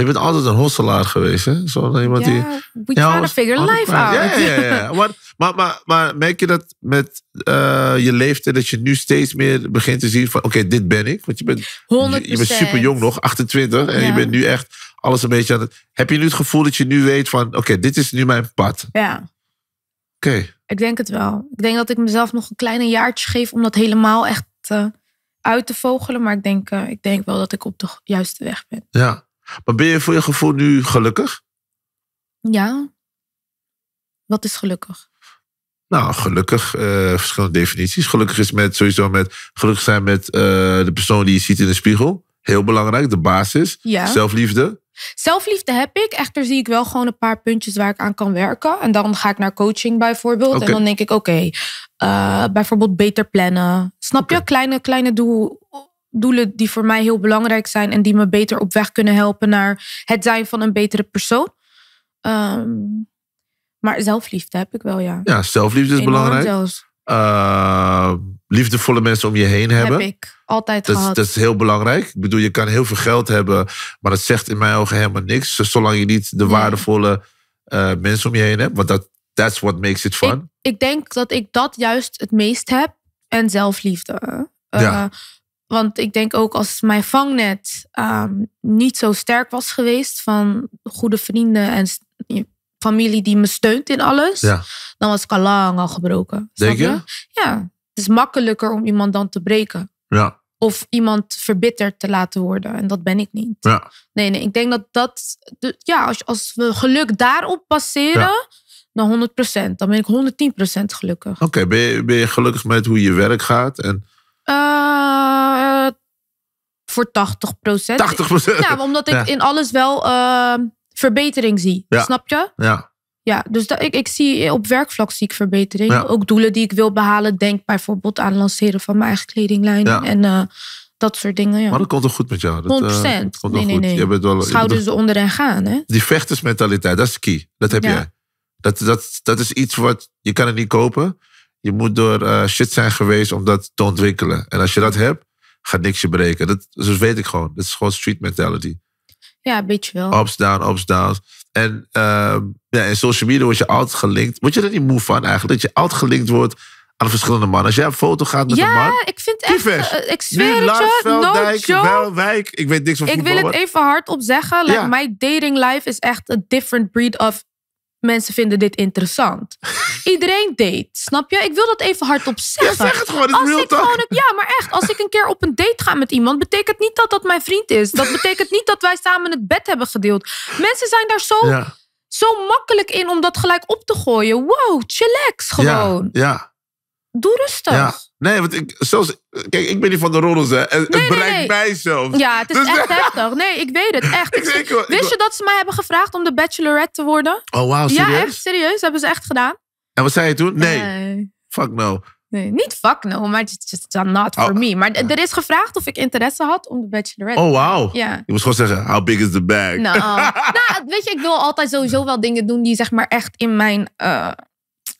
je bent altijd een hosselaar geweest, hè? Zo, iemand ja, die, ja, try figure life out. Ja, ja, ja. maar, maar, maar, merk je dat met eh, je leeftijd... dat je nu steeds meer begint te zien van... oké, dit ben ik. Want je bent, Je, bent super jong nog, 28. En je bent nu echt alles een beetje aan het... Heb je nu het gevoel dat je nu weet van... oké, dit is nu mijn pad? Ja. Oké. Ik denk het wel. Ik denk dat ik mezelf nog een klein jaartje geef... om dat helemaal echt eh, uit te vogelen. Maar ik denk, eh, ik denk wel dat ik op de juiste weg ben. Ja. Maar ben je voor je gevoel nu gelukkig? Ja. Wat is gelukkig? Nou, gelukkig, eh, verschillende definities. Gelukkig is met sowieso met gelukkig zijn met eh, de persoon die je ziet in de spiegel. Heel belangrijk, de basis. Ja. Zelfliefde. Zelfliefde heb ik. Echter zie ik wel gewoon een paar puntjes waar ik aan kan werken. En dan ga ik naar coaching bijvoorbeeld. En dan denk ik, oké, eh, bijvoorbeeld beter plannen. Snap je? Kleine, kleine doel, doelen die voor mij heel belangrijk zijn en die me beter op weg kunnen helpen naar het zijn van een betere persoon. Ehm, maar zelfliefde heb ik wel, ja. Ja, zelfliefde is belangrijk. Eh, liefdevolle mensen om je heen hebben. Heb ik altijd dat, gehad. Dat is heel belangrijk. Ik bedoel, je kan heel veel geld hebben, maar dat zegt in mijn ogen helemaal niks. Dus zolang je niet de waardevolle eh, mensen om je heen hebt. Want dat, that's what makes it fun. Ik, denk dat ik dat juist het meest heb. En zelfliefde. Eh, want ik denk ook als mijn vangnet ehm, niet zo sterk was geweest van goede vrienden en familie die me steunt in alles, dan was ik al lang al gebroken. Denk je? Ja. Het is makkelijker om iemand dan te breken. Ja. Of iemand verbitterd te laten worden. En dat ben ik niet. Ja. Nee, nee, ik denk dat dat. Ja, als, als we geluk daarop passeren, Dan 100%. Dan ben ik 110% gelukkig. Oké, ben, ben, je gelukkig met hoe je werk gaat? En eh, voor 80 procent. 80 procent? Ja, nou, omdat ik in alles wel ehm, verbetering zie. Snap je? Ja. Ja, dus ik, ik zie op werkvlak zie ik verbetering. Ook doelen die ik wil behalen. Denk bijvoorbeeld aan lanceren van mijn eigen kledinglijn. En eh, dat soort dingen. Ja. Maar dat komt toch goed met jou? Dat, 100%. Uh, eh, goed. nee, nee, nee, bent Wel, Schouders eronder en gaan. Hè? Die vechtersmentaliteit, dat is key. Dat heb jij. Dat, dat, dat is iets wat je kan het niet kopen. Je moet door eh, shit zijn geweest om dat te ontwikkelen. En als je dat hebt, gaat niks je breken. Dat, dat weet ik gewoon. Dat is gewoon street mentality. Ja, een beetje wel. Ups, down, ups, downs. En ehm, ja, in social media word je altijd gelinkt. Word je er niet moe van eigenlijk? Dat je altijd gelinkt wordt aan verschillende mannen. Als jij een foto gaat met een man... Ja, ik vind echt... Uh, ik zweer ik weet niks van Ik wil het even hardop zeggen. Mijn ja. My dating life is echt a different breed of mensen vinden dit interessant. Iedereen date, snap je? Ik wil dat even hardop zeggen. Ja, gewoon, ik gewoon, Ja, maar echt, als ik een keer op een date ga met iemand, betekent niet dat dat mijn vriend is. Dat betekent niet dat wij samen het bed hebben gedeeld. Mensen zijn daar zo, zo makkelijk in om dat gelijk op te gooien. Wow, chillax gewoon. Ja, ja. Doe rustig. Nee, want ik, zoals, kijk, ik ben niet van de roddels, hè. Het, nee, bereikt mij zelf. Ja, het is dus echt (laughs) heftig. Nee, ik weet het, echt. (laughs) Wist je dat ze mij hebben gevraagd om de bachelorette te worden? Oh, wow! serieus? Ja, echt serieus. Hebben ze echt gedaan. En wat zei je toen? Nee. Fuck no. Nee, niet fuck no, maar it's just not for oh. me. Maar er is gevraagd of ik interesse had om de bachelorette. Oh, wauw. Ja. Je moest gewoon zeggen, how big is the bag? Nou, (laughs) nou, weet je, ik wil altijd sowieso wel dingen doen die zeg maar echt in mijn... Eh,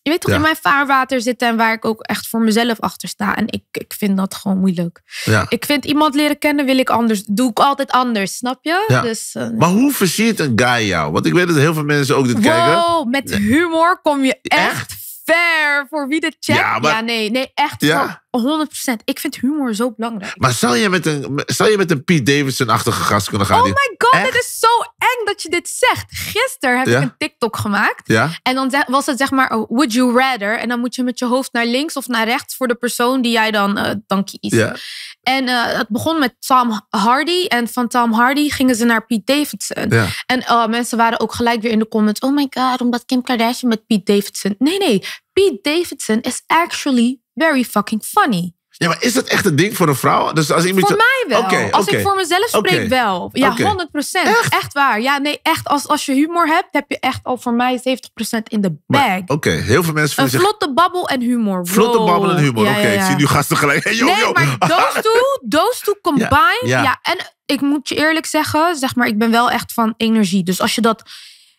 je weet toch, in mijn vaarwater zitten en waar ik ook echt voor mezelf achter sta. En ik, ik vind dat gewoon moeilijk. Ja. Ik vind iemand leren kennen wil ik anders. Doe ik altijd anders, snap je? Ja. Dus, eh, maar hoe versiert een guy jou? Want ik weet dat heel veel mensen ook dit wow, Oh, met humor kom je echt, ver. Voor wie de check. Ja, nee, nee, echt. Ja. 100%. Ik vind humor zo belangrijk. Maar zou je met een, zou je met een Pete Davidson-achtige gast kunnen gaan? Oh my god, het is zo eng dat je dit zegt. Gisteren heb ik een TikTok gemaakt. Ja? En dan was het zeg maar, oh, would you rather? En dan moet je met je hoofd naar links of naar rechts voor de persoon die jij dan, uh, dan kiest. Ja. En eh, het begon met Tom Hardy. En van Tom Hardy gingen ze naar Pete Davidson. Ja. En oh, mensen waren ook gelijk weer in de comments. Oh my god, omdat Kim Kardashian met Pete Davidson. Nee, nee. Pete Davidson is actually very fucking funny. Ja, maar is dat echt een ding voor een vrouw? Dus als iemand voor mij wel. als ik voor mezelf spreek, wel. Ja, 100 echt? echt? waar. Ja, nee, echt. Als, als je humor hebt, heb je echt al voor mij 70 in de bag. Oké, heel veel mensen Een vlotte babbel en humor. Vlotte babbel en humor. Oké, ik zie nu gasten gelijk. Hey, yo, nee, yo. maar those (laughs) two, those two combined. ja, en ik moet je eerlijk zeggen, zeg maar, ik ben wel echt van energie. Dus als je dat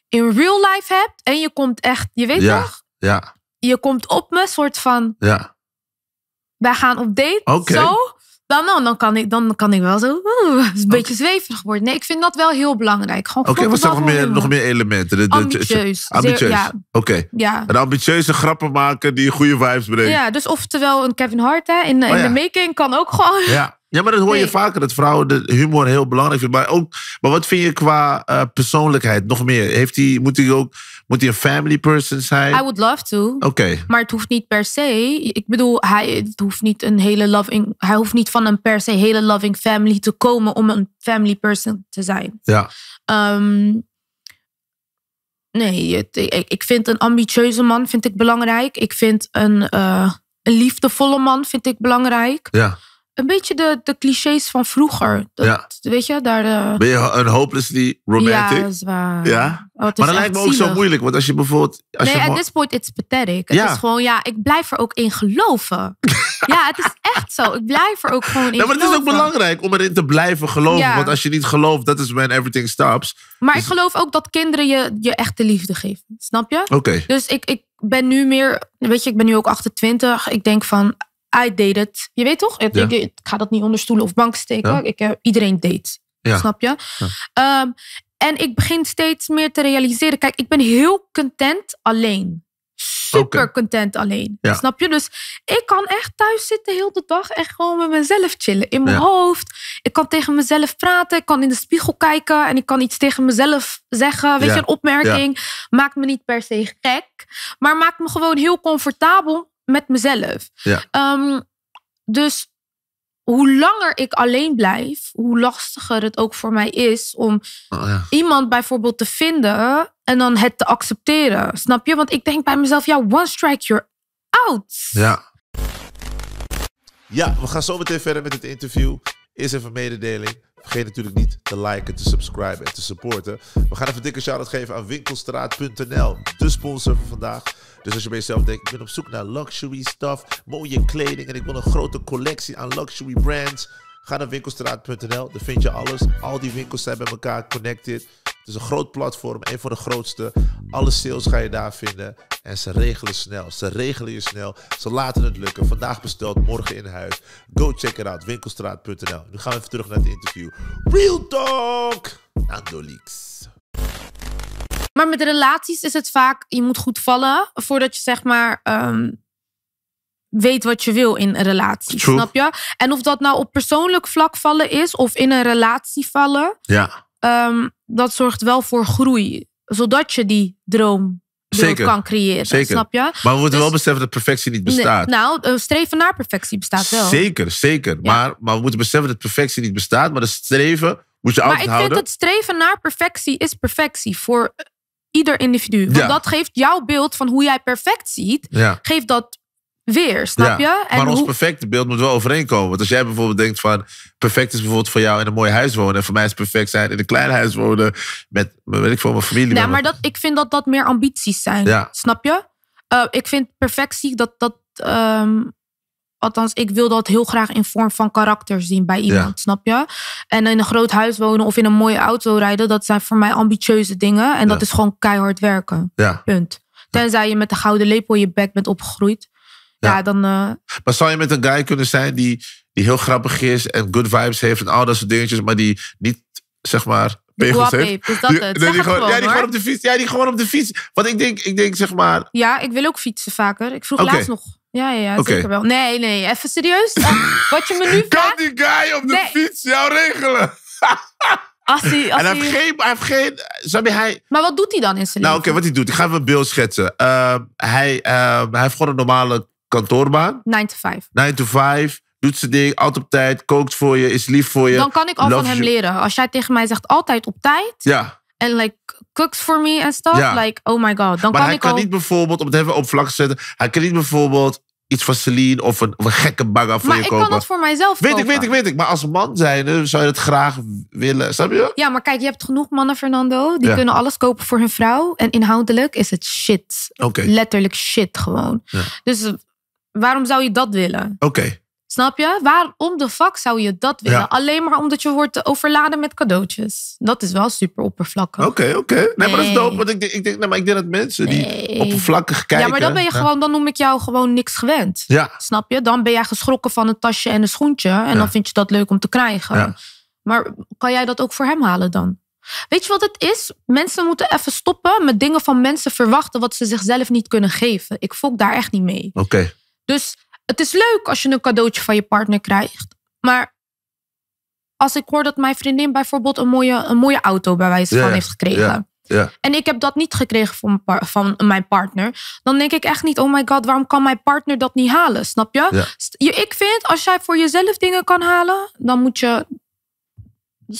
in real life hebt en je komt echt, je weet toch? Ja. Je komt op me, soort van. Ja wij gaan op date. Zo. Dan, dan, dan, kan ik, dan kan ik wel zo oeh, een beetje zweverig worden. Nee, ik vind dat wel heel belangrijk. Oké, wat zijn nog meer, nog meer elementen? De, ambitieus. ambitieus. Oké. Ja. Een ambitieuze grappen maken die goede vibes brengen. Ja, dus oftewel een Kevin Hart hè, in, in oh de making kan ook gewoon... Ja. Ja, maar dat hoor je vaker, dat vrouwen de humor heel belangrijk vinden. Maar, ook, maar wat vind je qua eh, persoonlijkheid nog meer? Heeft die, moet hij ook moet hij een family person zijn? I would love to. Oké. Maar het hoeft niet per se. Ik bedoel, hij, het hoeft niet een hele loving, hij hoeft niet van een per se hele loving family te komen om een family person te zijn. Ja. Ehm, nee, ik, vind een ambitieuze man vind ik belangrijk. Ik vind een, eh, een liefdevolle man vind ik belangrijk. Ja een beetje de, de clichés van vroeger. Dat, ja. Weet je, daar de... Eh, ben je een hopelessly romantic? Ja, zwaar. Ja? Oh, maar dat lijkt me ook zo moeilijk. Want als je bijvoorbeeld... Als nee, je at this point, it's pathetic. Het is gewoon, ja, ik blijf er ook in geloven. (laughs) ja, het is echt zo. Ik blijf er ook gewoon in ja, maar het is ook belangrijk om erin te blijven geloven. Want als je niet gelooft, dat is when everything stops. Maar ik dus- geloof ook dat kinderen je, je echte liefde geven. Snap je? Oké. Dus ik, ik ben nu meer... Weet je, ik ben nu ook 28. Ik denk van I deed Je weet toch? Ik, ik, ga dat niet onder stoelen of bank steken. Ik, eh, iedereen deed. Snap je? Ehm, en ik begin steeds meer te realiseren. Kijk, ik ben heel content alleen. Super content alleen. Snap je? Dus ik kan echt thuis zitten heel de dag en gewoon met mezelf chillen. In mijn hoofd. Ik kan tegen mezelf praten. Ik kan in de spiegel kijken. En ik kan iets tegen mezelf zeggen. Weet je, een opmerking. Maakt me niet per se gek. Maar maakt me gewoon heel comfortabel met mezelf. Ja. Ehm, dus hoe langer ik alleen blijf, hoe lastiger het ook voor mij is om oh, iemand bijvoorbeeld te vinden en dan het te accepteren. Snap je? Want ik denk bij mezelf, ja, one strike, you're out. Ja. Ja, we gaan zo meteen verder met het interview. Eerst even een mededeling. Vergeet natuurlijk niet te liken, te subscriben en te supporten. We gaan even een dikke shout-out geven aan winkelstraat.nl, de sponsor van vandaag. Dus als je bij jezelf denkt, ik ben op zoek naar luxury stuff, mooie kleding en ik wil een grote collectie aan luxury brands... Ga naar winkelstraat.nl, daar vind je alles. Al die winkels zijn met elkaar connected. Het is een groot platform, een van de grootste. Alle sales ga je daar vinden. En ze regelen snel, ze regelen je snel. Ze laten het lukken. Vandaag besteld, morgen in huis. Go check it out, winkelstraat.nl. Nu gaan we even terug naar het interview. Real Talk! Andolix. Maar met relaties is het vaak, je moet goed vallen voordat je zeg maar ehm, weet wat je wil in een relatie. Snap je? En of dat nou op persoonlijk vlak vallen is of in een relatie vallen, ja. Ehm, dat zorgt wel voor groei. Zodat je die droom Zeker. kan creëren. Zeker. Snap je? Maar we moeten wel dus- beseffen dat perfectie niet bestaat. Nee, nou, eh, streven naar perfectie bestaat wel. Zeker, zeker. Maar, maar we moeten beseffen dat perfectie niet bestaat. Maar dat streven moet je altijd houden. Maar ik vind dat streven naar perfectie is perfectie voor eh, ieder individu. Want dat geeft jouw beeld van hoe jij perfect ziet. Geeft dat weer, snap je? En maar ons perfecte beeld moet wel overeenkomen. Want als jij bijvoorbeeld denkt van... perfect is bijvoorbeeld voor jou in een mooi huis wonen... en voor mij is perfect zijn in een klein huis wonen... met, weet ik veel, mijn familie. Nee, maar dat, ik vind dat dat meer ambities zijn. Snap je? Eh, ik vind perfectie dat... dat ehm, althans, ik wil dat heel graag in vorm van karakter zien bij iemand. Snap je? En in een groot huis wonen of in een mooie auto rijden... dat zijn voor mij ambitieuze dingen. En dat is gewoon keihard werken. Punt. Tenzij je met de gouden lepel je bek bent opgegroeid. Ja, dan. Eh, maar zou je met een guy kunnen zijn die, die heel grappig is en good vibes heeft en al dat soort dingetjes, maar die niet, zeg maar, pegels heeft? Dus dat die, eh, gewoon, ja, die gewoon op de fiets. Ja, die gewoon op de fiets. Want ik denk, ik denk, zeg maar. Ja, ik wil ook fietsen vaker. Ik vroeg laatst nog. Ja, ja, ja zeker wel. Nee, nee, even serieus. Ah, wat je me nu (laughs) vraagt... Kan die guy op de fiets jou regelen? (laughs) Als hij, als en hij, heeft geen, hij heeft geen. hij... Maar wat doet hij dan in zijn nou, leven? Nou, oké, wat hij doet. Ik ga even een beeld schetsen. Ehm, hij, ehm, hij heeft gewoon een normale kantoorbaan. 9 to 5. 9 to 5. Doet ze ding, altijd op tijd, kookt voor je, is lief voor je. Dan kan ik al van hem leren. Als jij tegen mij zegt altijd op tijd. Ja. En like cooks for me en stuff. Ja. Like, oh my god. Dan maar hij kan niet bijvoorbeeld, om het even op vlak zetten. Hij kan niet bijvoorbeeld iets van Celine of een, of een gekke bagger voor je kopen. Maar ik kan het voor mijzelf weet kopen. Weet ik, weet ik, weet ik. Maar als man zijn, zou je dat graag willen. Snap je? Ja, maar kijk, je hebt genoeg mannen, Fernando. Die kunnen alles kopen voor hun vrouw. En inhoudelijk is het shit. Okay. Letterlijk shit gewoon. Ja. Dus Waarom zou je dat willen? Oké. Snap je? Waarom de fuck zou je dat willen? Alleen maar omdat je wordt overladen met cadeautjes. Dat is wel super oppervlakkig. Oké, oké. Nee, maar dat is dope. Want ik, ik, denk, nee, maar ik denk dat mensen die oppervlakkig kijken... Ja, maar dan ben je gewoon... Dan noem ik jou gewoon niks gewend. Ja. Snap je? Dan ben jij geschrokken van een tasje en een schoentje. En dan vind je dat leuk om te krijgen. Maar kan jij dat ook voor hem halen dan? Weet je wat het is? Mensen moeten even stoppen met dingen van mensen verwachten... wat ze zichzelf niet kunnen geven. Ik volg daar echt niet mee. Oké. Dus het is leuk als je een cadeautje van je partner krijgt. Maar als ik hoor dat mijn vriendin bijvoorbeeld een mooie, een mooie auto bij wijze van heeft gekregen. En ik heb dat niet gekregen van, van mijn partner. Dan denk ik echt niet, oh my god, waarom kan mijn partner dat niet halen? Snap je? Ik vind, als jij voor jezelf dingen kan halen, dan moet je...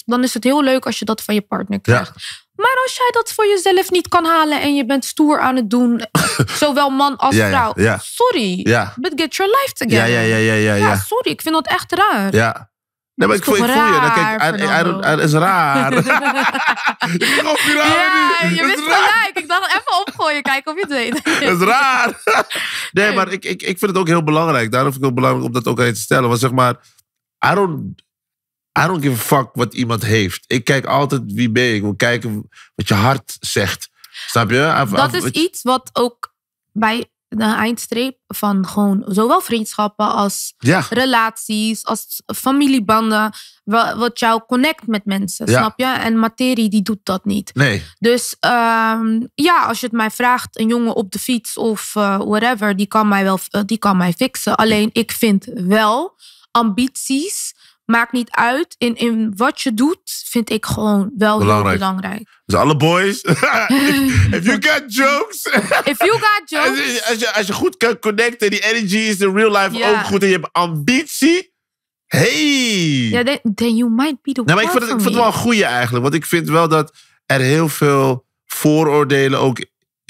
Dan is het heel leuk als je dat van je partner krijgt. Maar als jij dat voor jezelf niet kan halen en je bent stoer aan het doen, (laughs) zowel man als vrouw. Sorry, but get your life together. Ja, ja, ja, ja, ja, sorry, ik vind dat echt raar. Ja. Nee, maar ik voel, nou, raar, je. Dan kijk, hij, is raar. (laughs) (laughs) ik je raar. Ja, je wist gelijk. Ik dacht even opgooien, kijken of je het weet. dat is raar. nee, maar ik, ik, ik vind het ook heel belangrijk. Daarom vind ik het heel belangrijk om dat ook aan te stellen. Want zeg maar, I don't I don't give a fuck wat iemand heeft. Ik kijk altijd wie ben ik. Ik wil kijken wat je hart zegt. Snap je? dat is iets wat ook bij de eindstreep van gewoon zowel vriendschappen als relaties, als familiebanden, wat jou connect met mensen, snap je? En materie die doet dat niet. Nee. Dus ehm, ja, als je het mij vraagt, een jongen op de fiets of eh, whatever, die kan mij wel, eh, die kan mij fixen. Alleen ik vind wel ambities maakt niet uit. In, in wat je doet, vind ik gewoon wel belangrijk. heel belangrijk. Dus alle boys, (laughs) (laughs) if you got jokes. if you got (laughs) jokes. Als je, als je goed kan connecten, die energy is in real life ook goed. En je hebt ambitie. Hey! Ja, then, you might be the nee, maar ik vond, het, het wel een goeie eigenlijk. Want ik vind wel dat er heel veel vooroordelen ook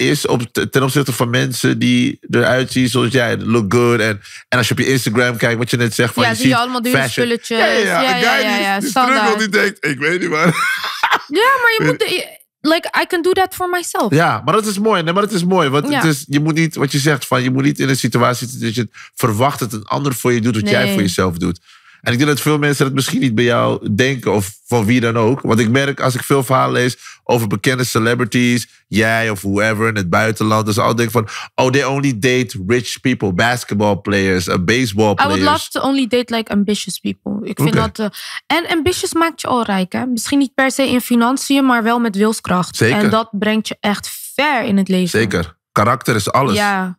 is op, ten opzichte van mensen die eruit zien zoals jij. Look good. En, en als je op je Instagram kijkt, wat je net zegt. Van, ja, je zie je allemaal die Ja, ja, ja. die, die, die denkt, ik weet niet waar. (laughs) Ja, maar je moet... like, I can do that for myself. Ja, maar dat is mooi. Nee, maar dat is mooi. Want het is, je moet niet, wat je zegt, van, je moet niet in een situatie dat je verwacht dat een ander voor je doet wat jij voor jezelf doet. En ik denk dat veel mensen het misschien niet bij jou denken of van wie dan ook. Want ik merk als ik veel verhalen lees over bekende celebrities, jij of whoever in het buitenland, dus al denken van, oh, they only date rich people, basketball players, uh, baseball players. I would love to only date like ambitious people. Ik vind dat. Eh, en ambitious maakt je al rijk, hè? Misschien niet per se in financiën, maar wel met wilskracht. Zeker. En dat brengt je echt ver in het leven. Zeker. Karakter is alles. Ja.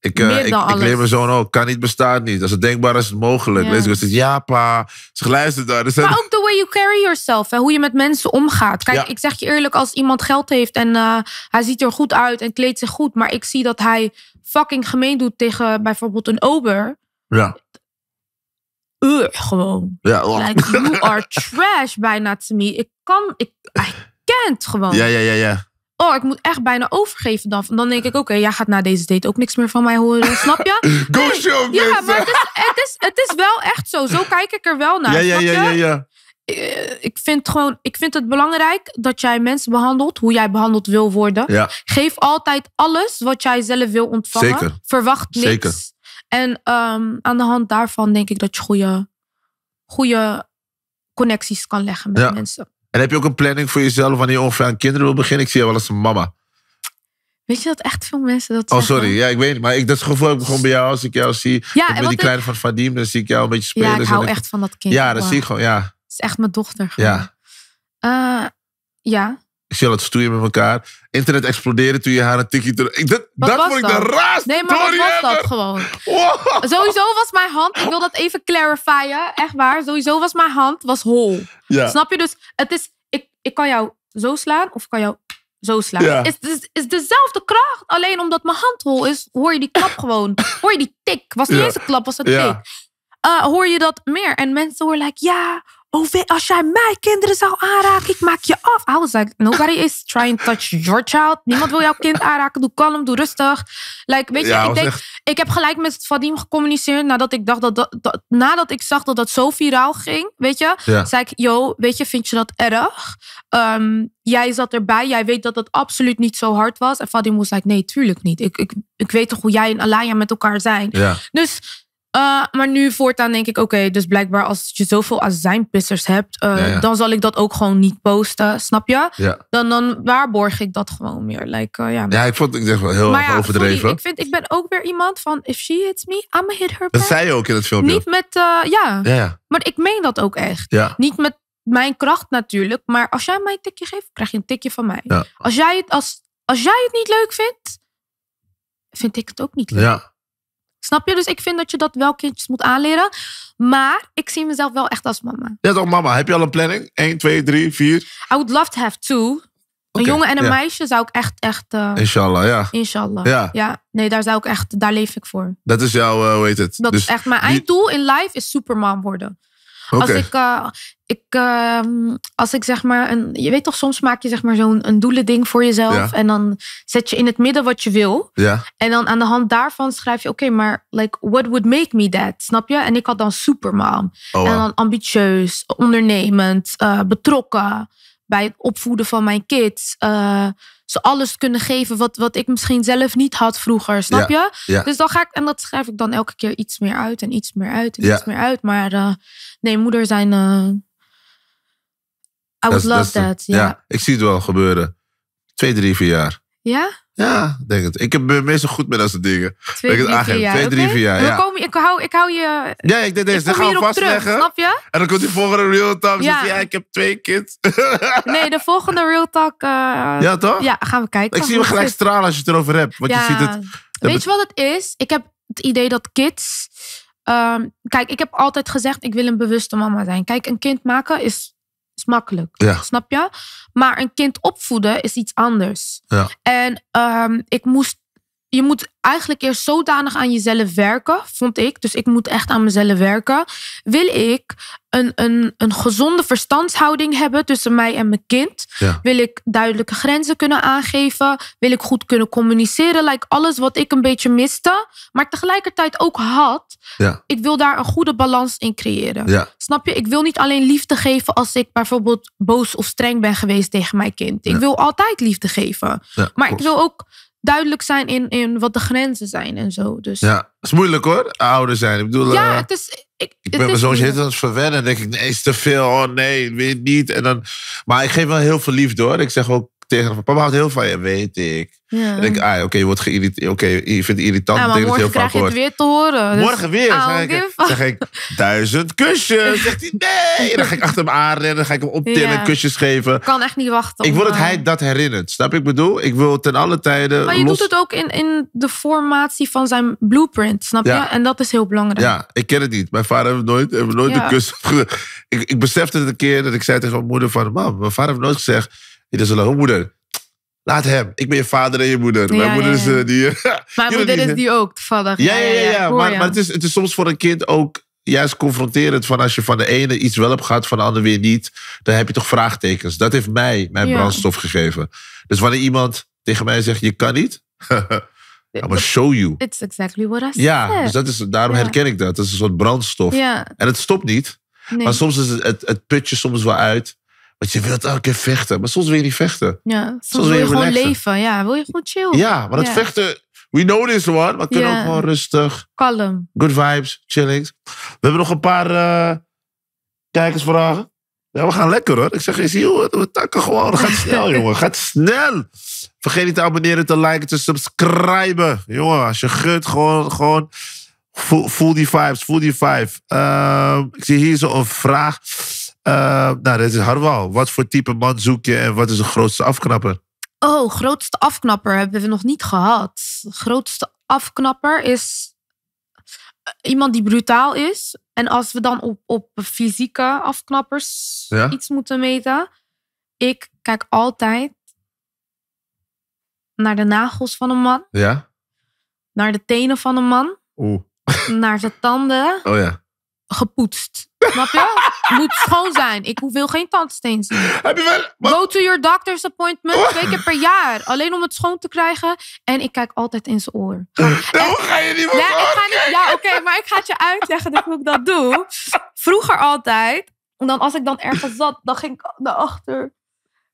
Ik, eh, ik, ik leer mijn zoon ook. Kan niet, bestaat niet. Als het denkbaar is, het mogelijk. ja pa. Ze geluisterd daar. Dus maar ook the way you carry yourself. Hè? Hoe je met mensen omgaat. Kijk, ik zeg je eerlijk. Als iemand geld heeft en eh, hij ziet er goed uit en kleedt zich goed. Maar ik zie dat hij fucking gemeen doet tegen bijvoorbeeld een ober. Ja. Uh, gewoon. Ja, oh. Like, you are trash bijna to me. Ik kan, ik, I can't gewoon. Ja, ja, ja, ja oh, ik moet echt bijna overgeven dan. Dan denk ik, oké, jij gaat na deze date ook niks meer van mij horen, (laughs) snap je? Go (clears throat) nee, show, Ja, maar het is, het, is, wel echt zo. Zo kijk ik er wel naar, ja, ja, ja, ja, eh, Ik, vind, gewoon, ik vind het belangrijk dat jij mensen behandelt hoe jij behandeld wil worden. Ja. Geef altijd alles wat jij zelf wil ontvangen. Zeker. Verwacht niks. Zeker. En ehm, aan de hand daarvan denk ik dat je goede, goede connecties kan leggen met ja. mensen. En heb je ook een planning voor jezelf wanneer je ongeveer aan kinderen wil beginnen? Ik zie jou wel als een mama. Weet je dat echt veel mensen dat oh, sorry. Ja, ik weet het. Maar ik, dat gevoel heb ik gewoon bij jou. Als ik jou zie ja, met die kleine van Vadim, dan zie ik jou een beetje spelen. Ja, ik hou echt van dat kind. Ja, dat zie ik gewoon, ja. Het is echt mijn dochter gewoon. Eh, ja. ja. Shell het stoeien met elkaar. Internet explodeerde toen je haar een tikje terug. Dat, was dat vond ik dat? de raarste Nee, maar wat was dat gewoon? Sowieso was mijn hand, ik wil dat even clarifyen, echt waar. Sowieso was mijn hand was hol. Snap je? Dus het is, ik, ik kan jou zo slaan of ik kan jou zo slaan. Ja. Is, is, is, dezelfde kracht. Alleen omdat mijn hand hol is, hoor je die klap (laughs) gewoon. Hoor je die tik. Was niet eens een klap, was een tik. Eh, hoor je dat meer. En mensen horen like, ja, Oh, als jij mijn kinderen zou aanraken, ik maak je af. I was like, nobody is trying to touch your child. Niemand wil jouw kind aanraken. Doe kalm, doe rustig. Like, weet je, ik, denk, ik heb gelijk met Vadim gecommuniceerd nadat ik, dacht dat, dat, nadat ik zag dat dat zo viraal ging. Weet je, zei ik, yo, weet je, vind je dat erg? Ehm, jij zat erbij, jij weet dat dat absoluut niet zo hard was. En Vadim was like, nee, tuurlijk niet. Ik, ik, ik weet toch hoe jij en Alaya met elkaar zijn. Ja. Dus eh, maar nu voortaan denk ik, oké, dus blijkbaar als je zoveel azijnpissers hebt, eh, dan zal ik dat ook gewoon niet posten, snap je? Dan, dan waarborg ik dat gewoon meer. Like, eh, ja. ja, ik vond ik denk wel heel erg overdreven. Sorry, ik, vind, ik ben ook weer iemand van, if she hits me, I'ma hit her back. Dat zei je ook in het filmpje. Niet met, ja. ja. Maar ik meen dat ook echt. Niet met mijn kracht natuurlijk, maar als jij mij een tikje geeft, krijg je een tikje van mij. Als, jij het, als, als jij het niet leuk vindt, vind ik het ook niet leuk. Ja. Snap je? Dus ik vind dat je dat wel kindjes moet aanleren. Maar ik zie mezelf wel echt als mama. Ja, toch mama. Heb je al een planning? 1, 2, 3, 4? I would love to have two. Een jongen en een meisje zou ik echt, echt... Eh, inshallah, ja. Inshallah. Ja. ja. Nee, daar zou ik echt, daar leef ik voor. Dat is jouw, uh, hoe heet het? Dat is dus echt mijn einddoel in life is superman worden. Als ik, eh, ehm, als ik zeg maar een, je weet toch, soms maak je zeg maar zo'n een doelending voor jezelf en dan zet je in het midden wat je wil. Ja. En dan aan de hand daarvan schrijf je, oké, maar like what would make me that, snap je? En ik had dan superman. Oh, en dan ambitieus, ondernemend, eh, betrokken bij het opvoeden van mijn kids. Eh, ze alles kunnen geven wat, wat ik misschien zelf niet had vroeger, snap je? Dus dan ga ik, en dat schrijf ik dan elke keer iets meer uit en iets meer uit en iets meer uit. Maar eh, nee, moeder zijn. Uh, I would love that. ja. ik zie het wel gebeuren. Twee, drie, vier jaar. Ja? Ja, denk het. Ik heb eh, meestal goed met dat soort dingen. Twee, ik drie, vier jaar. Twee, drie, Ja. ik, hou, ik hou je. Ja, ik deed deze. Dan gaan we vastleggen. Terug, En dan komt die volgende Real Talk. Ja, zegt, ja ik heb twee kids. (laughs) nee, de volgende Real Talk. Eh, ja, toch? Ja, gaan we kijken. Ik zie me gelijk stralen als je het erover hebt. Want je ziet het. Weet je wat het is? Ik heb het idee dat kids. Ehm, kijk, ik heb altijd gezegd: ik wil een bewuste mama zijn. Kijk, een kind maken is is makkelijk. Snap je? Maar een kind opvoeden is iets anders. En ehm, ik moest je moet eigenlijk eerst zodanig aan jezelf werken, vond ik. Dus ik moet echt aan mezelf werken. Wil ik een, een, een gezonde verstandshouding hebben tussen mij en mijn kind? Wil ik duidelijke grenzen kunnen aangeven? Wil ik goed kunnen communiceren? Like alles wat ik een beetje miste, maar tegelijkertijd ook had. Ja. Ik wil daar een goede balans in creëren. Snap je? Ik wil niet alleen liefde geven als ik bijvoorbeeld boos of streng ben geweest tegen mijn kind. Ik wil altijd liefde geven. maar ik wil ook duidelijk zijn in, in wat de grenzen zijn en zo. Dus. Ja, het is moeilijk hoor, ouder zijn. Ik bedoel, ja, eh, het is... Ik, ik ben me soms heel aan het verwennen. denk ik, nee, is te veel. Oh nee, weet niet. En dan, maar ik geef wel heel veel liefde hoor. Ik zeg ook tegen van papa houdt heel van je, weet ik. En ik, ah, oké, je wordt geïrriteerd. Oké, je vindt het irritant. Ja, maar morgen heel krijg je het weer te horen. Dus morgen weer. zeg, ik, zeg, ik, duizend kusjes. Zegt hij, nee. dan ga ik achter hem aanrennen. Dan ga ik hem optillen, en kusjes geven. Ik kan echt niet wachten. Ik wil dat eh, hij dat herinnert. Snap ik bedoel? Ik wil ten alle tijden Maar je doet het ook in, in de formatie van zijn blueprint, snap je? En dat is heel belangrijk. Ja, ik ken het niet. Mijn vader heeft nooit, heeft nooit een kus... ik, ik besefte het een keer dat ik zei tegen mijn moeder van... Mam, mijn vader heeft nooit gezegd niet is een moeder. Laat hem. Ik ben je vader en je moeder. Mijn moeder is eh, die. (laughs) Mijn moeder is die ook, toevallig. Ja, ja, ja. Maar, maar het, is, het is soms voor een kind ook juist confronterend van als je van de ene iets wel hebt gehad, van de andere weer niet. Dan heb je toch vraagtekens. Dat heeft mij mijn brandstof gegeven. Dus wanneer iemand tegen mij zegt, je kan niet. (laughs) I'm gonna show you. It's exactly what I said. Ja, dus dat is, daarom herken ik dat. Dat is een soort brandstof. En het stopt niet. Nee. Maar soms is het, het, het put je soms wel uit. Want je wilt elke keer vechten, maar soms wil je niet vechten. Ja, soms, wil je, gewoon leven. Ja, wil je gewoon chillen. Ja, maar het vechten, we know this one. We kunnen ook gewoon rustig. Kalm. Good vibes, chillings. We hebben nog een paar uh, eh, kijkersvragen. Ja, we gaan lekker hoor. Ik zeg eens, joh, we takken gewoon. Gaat (laughs) snel, jongen. Gaat snel. Vergeet niet te abonneren, te liken, te subscriben. Jongen, als je gut, gewoon, gewoon voel, die vibes, voel die vibe. Ehm, ik zie hier zo een vraag. Eh, nou, dat is Harwal. Wat voor type man zoek je en wat is de grootste afknapper? Oh, grootste afknapper hebben we nog niet gehad. Grootste afknapper is eh, iemand die brutaal is. En als we dan op, op fysieke afknappers iets moeten meten. Ik kijk altijd naar de nagels van een man. Ja? Naar de tenen van een man. Oeh. Naar zijn tanden. Oh ja. Gepoetst. Snap je? (laughs) moet schoon zijn. Ik hoef heel geen tandsteen zien. Heb je wel... Go to your doctor's appointment oh. twee keer per jaar. Alleen om het schoon te krijgen. En ik kijk altijd in zijn oor. Daarom ga je niet meer ja, Ja, oké, maar ik ga het je uitleggen dat dus hoe ik dat doe. Vroeger altijd. En dan als ik dan ergens zat, dan ging ik naar achter.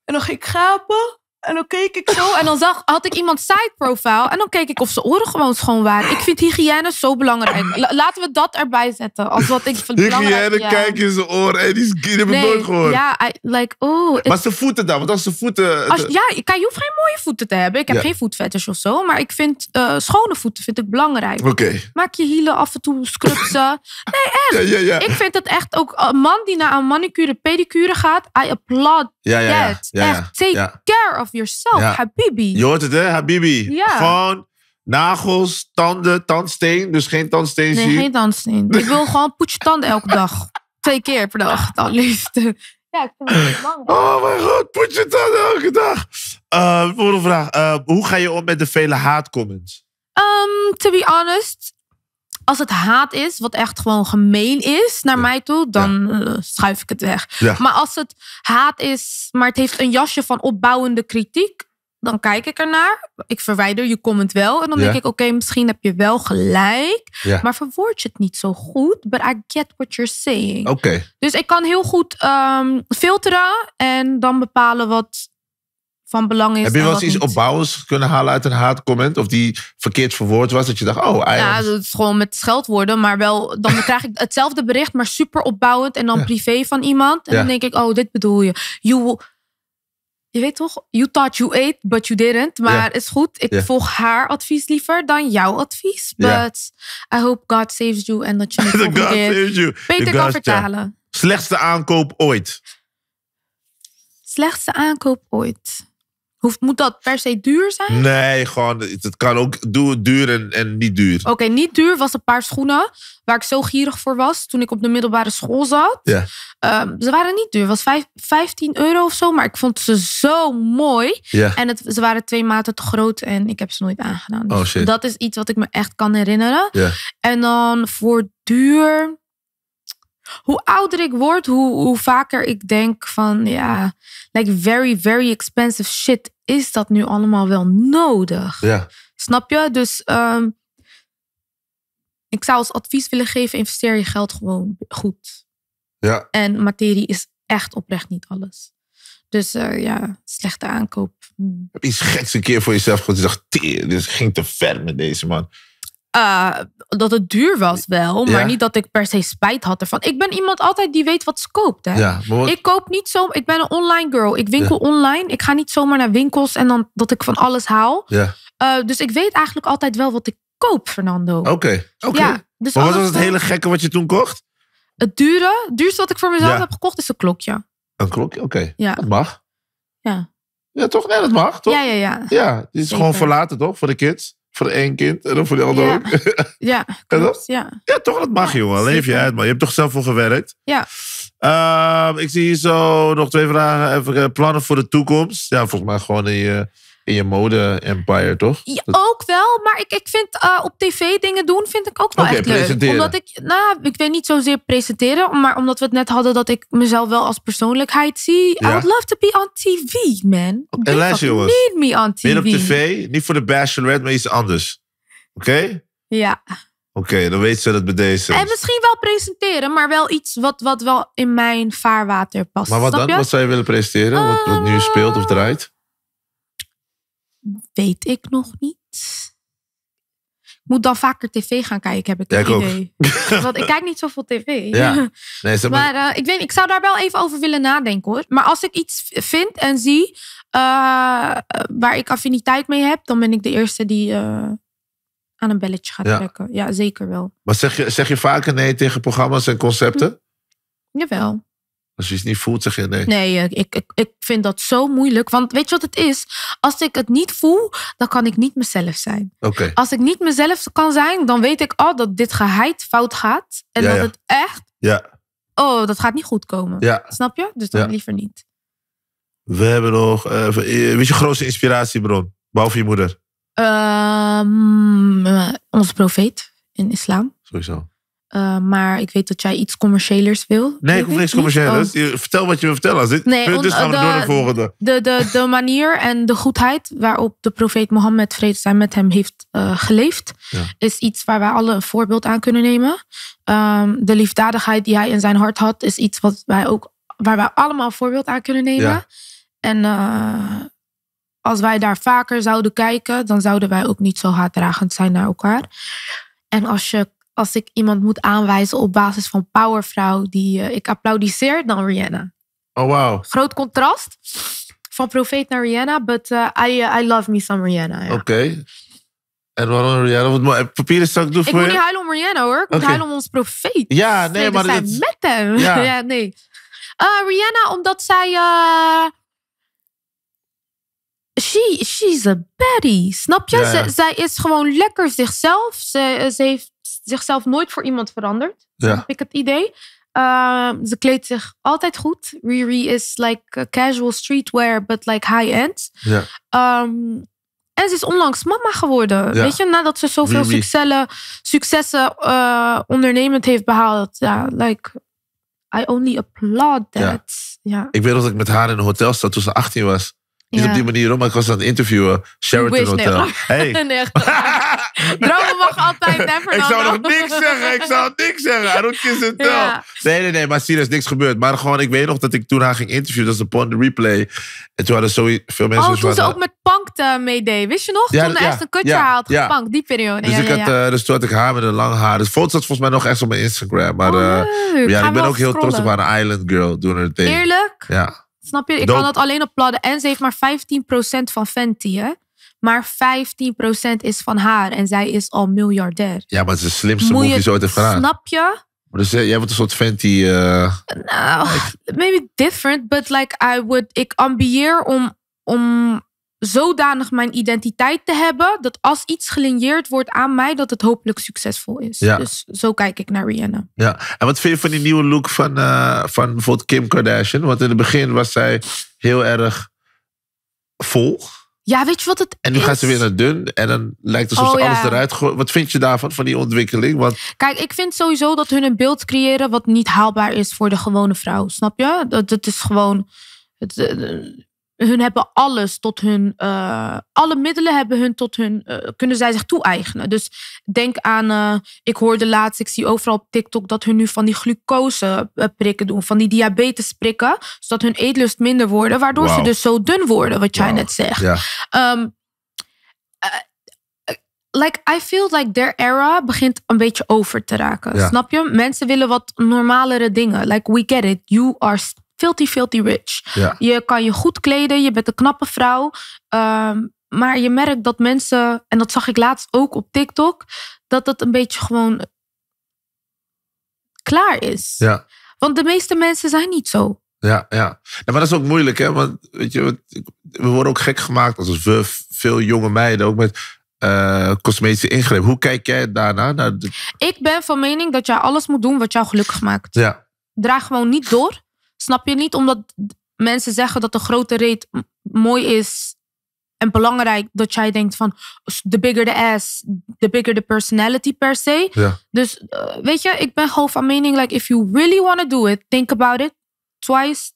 En dan ging ik gapen. En dan keek ik zo en dan zag, had ik iemand side profile. En dan keek ik of zijn oren gewoon schoon waren. Ik vind hygiëne zo belangrijk. laten we dat erbij zetten. Als wat ik (laughs) vind Hygiëne, kijk in zijn oren. Hey, die, die heb ik nee, nooit gehoord. Ja, I, like, oh. Maar zijn voeten dan? Want als zijn voeten... Als, ja, je hoeft geen mooie voeten te hebben. Ik heb geen voetvetters of zo. Maar ik vind eh, schone voeten vind ik belangrijk. Oké. Maak je hielen af en toe, scrubsen. Nee, echt. (laughs) ik vind dat echt ook... Een man die naar een manicure, pedicure gaat... I applaud ja, ja, ja. Echt, take care of yourself, Habibi. Je hoort het, hè, Habibi? Ja. Gewoon nagels, tanden, tandsteen. Dus geen tandsteen. Nee, geen tandsteen. (laughs) ik wil gewoon poets tanden elke dag. Twee keer per dag, dan (laughs) Ja, ik vind het bang. Oh mijn god, poets je tanden elke dag. Uh, volgende vraag. Eh, hoe ga je om met de vele haatcomments? Um, to be honest, als het haat is, wat echt gewoon gemeen is naar mij toe, dan eh, schuif ik het weg. Maar als het haat is, maar het heeft een jasje van opbouwende kritiek, dan kijk ik ernaar. Ik verwijder je comment wel. En dan denk ik, oké, misschien heb je wel gelijk. Maar verwoord je het niet zo goed. But I get what you're saying. Dus ik kan heel goed ehm, filteren en dan bepalen wat van belang is. Heb je wel eens iets opbouwers kunnen halen uit een haatcomment? Of die verkeerd verwoord was? Dat je dacht, oh, eigenlijk... Ja, dat is gewoon met scheldwoorden. Maar wel, dan (laughs) krijg ik hetzelfde bericht, maar super opbouwend. En dan privé van iemand. En dan denk ik, oh, dit bedoel je. You, je weet toch? You thought you ate, but you didn't. Maar is goed. Ik volg haar advies liever dan jouw advies. But I hope God saves you. and that you (laughs) het God saves you. beter kan vertalen. Slechtste aankoop ooit. Slechtste aankoop ooit moet dat per se duur zijn? Nee, gewoon, het kan ook duur en, en niet duur. Oké, niet duur was een paar schoenen waar ik zo gierig voor was toen ik op de middelbare school zat. Ja. Ehm, ze waren niet duur, was vijf, 15 euro of zo, maar ik vond ze zo mooi. Ja. En het, ze waren twee maten te groot en ik heb ze nooit aangedaan. oh, dus shit. Dat is iets wat ik me echt kan herinneren. Ja. En dan voor duur. Hoe ouder ik word, hoe, hoe vaker ik denk van ja, like very, very expensive shit is dat nu allemaal wel nodig? Ja. Snap je? Dus ehm, ik zou als advies willen geven: investeer je geld gewoon goed. Ja. En materie is echt oprecht niet alles. Dus eh, ja, slechte aankoop. Hmm. Heb je iets geks een keer voor jezelf gezegd? Dit ging te ver met deze man. Eh, dat het duur was wel, maar niet dat ik per se spijt had ervan. Ik ben iemand altijd die weet wat ze koopt. Hè? Ik koop niet zo. Ik ben een online girl. Ik winkel online. Ik ga niet zomaar naar winkels en dan dat ik van alles haal. Uh, dus ik weet eigenlijk altijd wel wat ik koop, Fernando. Oké. oké. Dus maar wat was het hele gekke wat je toen kocht? Het dure, duurste wat ik voor mezelf heb gekocht is een klokje. Een klokje? Oké. Ja. Dat mag. Ja. Ja, toch? Ja, dat mag, toch? Ja, ja, ja. Ja, dit is Zeker. gewoon verlaten, toch? Voor de kids. Voor één kind en dan voor de ander ook. (laughs) (laughs) Ja, klopt, ja. Ja, toch, dat mag, jongen. Leef je uit, man. Je hebt toch zelf voor gewerkt. Ja. Ehm, ik zie hier zo nog twee vragen. Even eh, plannen voor de toekomst. Ja, volgens mij gewoon in je in je mode-empire, toch? Ja, ook wel, maar ik, ik vind eh, op tv dingen doen vind ik ook wel echt leuk. Omdat ik, nou, ik weet niet zozeer presenteren, maar omdat we het net hadden dat ik mezelf wel als persoonlijkheid zie. I would love to be on TV, man. En luister jongens. me on TV. Meer op tv, niet voor de Red, maar iets anders. Oké? Ja. Oké, dan weet ze dat bij deze. En misschien wel presenteren, maar wel iets wat, wat wel in mijn vaarwater past. Maar wat dan? Wat zou je willen presenteren? wat nu speelt of draait? weet ik nog niet. Ik moet dan vaker tv gaan kijken, heb ik het ja, idee. Ook. (laughs) Want ik kijk niet zoveel tv. Ja. (laughs) Nee, maar maar eh, ik, weet, ik zou daar wel even over willen nadenken hoor. Maar als ik iets vind en zie eh, waar ik affiniteit mee heb, dan ben ik de eerste die eh, aan een belletje gaat trekken. Ja, zeker wel. Maar zeg je, zeg je vaker nee tegen programma's en concepten? Hm. Jawel. Als je het niet voelt, zeg je nee. Nee, eh, ik, ik, ik vind dat zo moeilijk. Want weet je wat het is? Als ik het niet voel, dan kan ik niet mezelf zijn. Als ik niet mezelf kan zijn, dan weet ik al oh, dat dit geheid fout gaat. En dat het echt... Ja. Oh, dat gaat niet goed komen. Snap je? Dus dan liever niet. We hebben nog... Uh, wie is je grootste inspiratiebron? Behalve je moeder. Um, onze profeet in islam. Sowieso. Eh, maar ik weet dat jij iets commerciëlers wil. Nee, ik hoef niks commerciëlers. Oh. Vertel wat je wil vertellen. Als dit nee, punt is, gaan de, door de volgende. De, de, de manier en de goedheid waarop de profeet Mohammed, vrede zijn met hem, heeft eh, geleefd, is iets waar wij alle een voorbeeld aan kunnen nemen. Ehm, de liefdadigheid die hij in zijn hart had, is iets wat wij ook, waar wij allemaal een voorbeeld aan kunnen nemen. En eh, als wij daar vaker zouden kijken, dan zouden wij ook niet zo haatdragend zijn naar elkaar. En als je als ik iemand moet aanwijzen op basis van powervrouw die eh, ik applaudisseer, dan Rihanna. Oh wow. Groot contrast van profeet naar Rihanna, but eh, I, eh, I love me some Rihanna. Oké. Okay. En waarom Rihanna? want papieren doen voor Ik moet niet huilen om Rihanna hoor. Ik moet om ons profeet. Ja, nee, maar... Dit... met hem. Ja, (laughs) nee. Rihanna, omdat zij... She, she's a baddie. Snap je? zij is gewoon lekker zichzelf. Ze, ze heeft zichzelf nooit voor iemand verandert. Ja. Heb ik het idee. Ehm, ze kleedt zich altijd goed. Riri is like casual streetwear, but like high-end. Ja. Ehm, en ze is onlangs mama geworden. Weet je, nadat ze zoveel successen eh, ondernemend heeft behaald. Ja, like, I only applaud that. Ja. ja. Ik weet dat ik met haar in een hotel zat toen ze 18 was op die manier, hoor, maar ik was aan het interviewen. Sheraton Wish, Hotel. hey. (laughs) mag altijd, never Ik zou nog niks zeggen, ik zou niks zeggen. I don't kiss Nee, nee, nee, maar is niks gebeurd. Maar gewoon, ik weet nog dat ik toen haar ging interviewen. Dat is de Pond Replay. En toen hadden zo veel mensen... Oh, toen ze ook met Pank eh, meedeed. Wist je nog? Ja, toen echt een kutje haalde, haalt Pank, die periode. Dus, ik had, eh, dus toen had ik haar met een lang haar. Dus foto zat volgens mij nog echt op mijn Instagram. Maar oh, eh, ja, ik ben ook heel trots op haar Island Girl. Doen haar ding. Eerlijk? Ja. Snap je? Ik kan dat alleen op pladden. En ze heeft maar 15% van Fenty, hè? Maar 15% is van haar. En zij is al miljardair. Ja, maar het is de slimste Moet die ooit heeft gedaan. Snap je? dus, eh, jij wordt een soort Fenty... Eh, nou, maybe different. But like, I would... Ik ambieer om, om zodanig mijn identiteit te hebben dat als iets gelineerd wordt aan mij, dat het hopelijk succesvol is. Ja. Dus zo kijk ik naar Rihanna. Ja, en wat vind je van die nieuwe look van, eh, van bijvoorbeeld Kim Kardashian? Want in het begin was zij heel erg vol. Ja, weet je wat het En nu gaat ze weer naar dun en dan lijkt er soms oh, alles eruit. Wat vind je daarvan, van die ontwikkeling? Want... Kijk, ik vind sowieso dat hun een beeld creëren wat niet haalbaar is voor de gewone vrouw. Snap je? Dat, dat is gewoon... Het, eh, hun hebben alles tot hun, eh, alle middelen hebben hun tot hun, eh, kunnen zij zich toe-eigenen. Dus denk aan, uh, ik hoorde laatst, ik zie overal op TikTok dat hun nu van die glucose prikken doen, van die diabetes prikken, zodat hun eetlust minder worden, waardoor ze dus zo dun worden, wat jij net zegt. Yeah. Ehm, like, I feel like their era begint een beetje over te raken. Snap je? Mensen willen wat normalere dingen. Like, we get it. You are filthy, filthy rich. Je kan je goed kleden, je bent een knappe vrouw. Ehm, maar je merkt dat mensen, en dat zag ik laatst ook op TikTok, dat dat een beetje gewoon klaar is. Ja. Want de meeste mensen zijn niet zo. Ja, ja. ja nou, dat is ook moeilijk, hè? Want weet je, we worden ook gek gemaakt als veel jonge meiden ook met uh, cosmetische ingreep. Hoe kijk jij daarna? Naar Ik ben van mening dat jij alles moet doen wat jou gelukkig maakt. Ja. Draag gewoon niet door Snap je niet omdat mensen zeggen dat de grote reet mooi is en belangrijk dat jij denkt van the bigger the ass, the bigger the personality per se. Ja. Dus eh, weet je, ik ben gewoon van mening like if you really want to do it, think about it twice,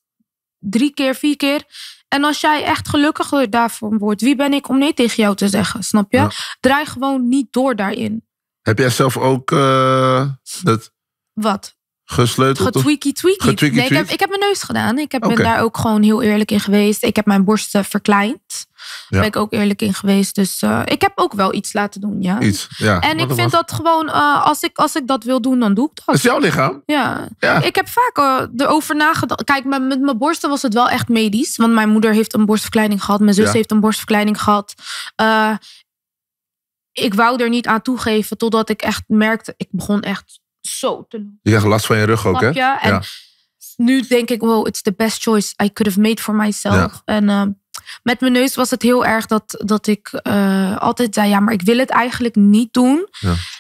drie keer, vier keer. En als jij echt gelukkiger daarvan wordt, wie ben ik om nee tegen jou te zeggen? Snap je? Draai gewoon niet door daarin. Heb jij zelf ook eh, dat? Wat? gesleuteld? Getweaky tweaky. ik heb, mijn neus gedaan. Ik heb, ben daar ook gewoon heel eerlijk in geweest. Ik heb mijn borsten verkleind. Daar ben ik ook eerlijk in geweest. Dus eh, ik heb ook wel iets laten doen, ja. Iets, ja. En ik vind dat gewoon, eh, als, ik, als ik dat wil doen, dan doe ik dat. Het is jouw lichaam. Ja. ja. Ik heb vaak erover nagedacht. Kijk, met, mijn borsten was het wel echt medisch. Want mijn moeder heeft een borstverkleining gehad. Mijn zus heeft een borstverkleining gehad eh, ik wou er niet aan toegeven totdat ik echt merkte, ik begon echt zo te doen. Je krijgt last van je rug ook, hè? Ja. En nu denk ik, wow, it's the best choice I could have made for myself. En ehm, met mijn neus was het heel erg dat, dat ik eh, altijd zei, ja, maar ik wil het eigenlijk niet doen.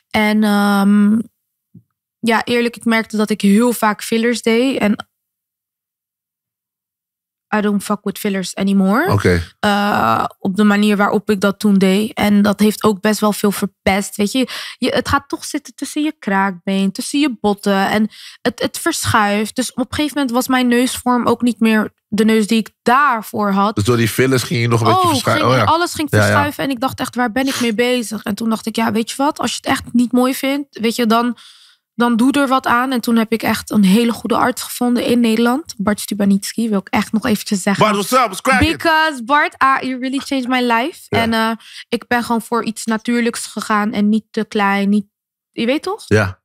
En ehm, ja, eerlijk, ik merkte dat ik heel vaak fillers deed. En I don't fuck with fillers anymore. Okay. Eh, op de manier waarop ik dat toen deed. En dat heeft ook best wel veel verpest. Weet je, je het gaat toch zitten tussen je kraakbeen, tussen je botten. En het, het verschuift. Dus op een gegeven moment was mijn neusvorm ook niet meer de neus die ik daarvoor had. Dus door die fillers ging je nog een beetje oh, verschuiven. oh, ja. Alles ging verschuiven. En ik dacht echt, waar ben ik mee bezig? En toen dacht ik, ja, weet je wat? Als je het echt niet mooi vindt, weet je, dan dan doe er wat aan. En toen heb ik echt een hele goede arts gevonden in Nederland. Bart Stubanitski, wil ik echt nog eventjes zeggen. Bart, what's up? Because Bart, ah, you really changed my life. En eh, ik ben gewoon voor iets natuurlijks gegaan. En niet te klein, niet... Je weet toch? Ja.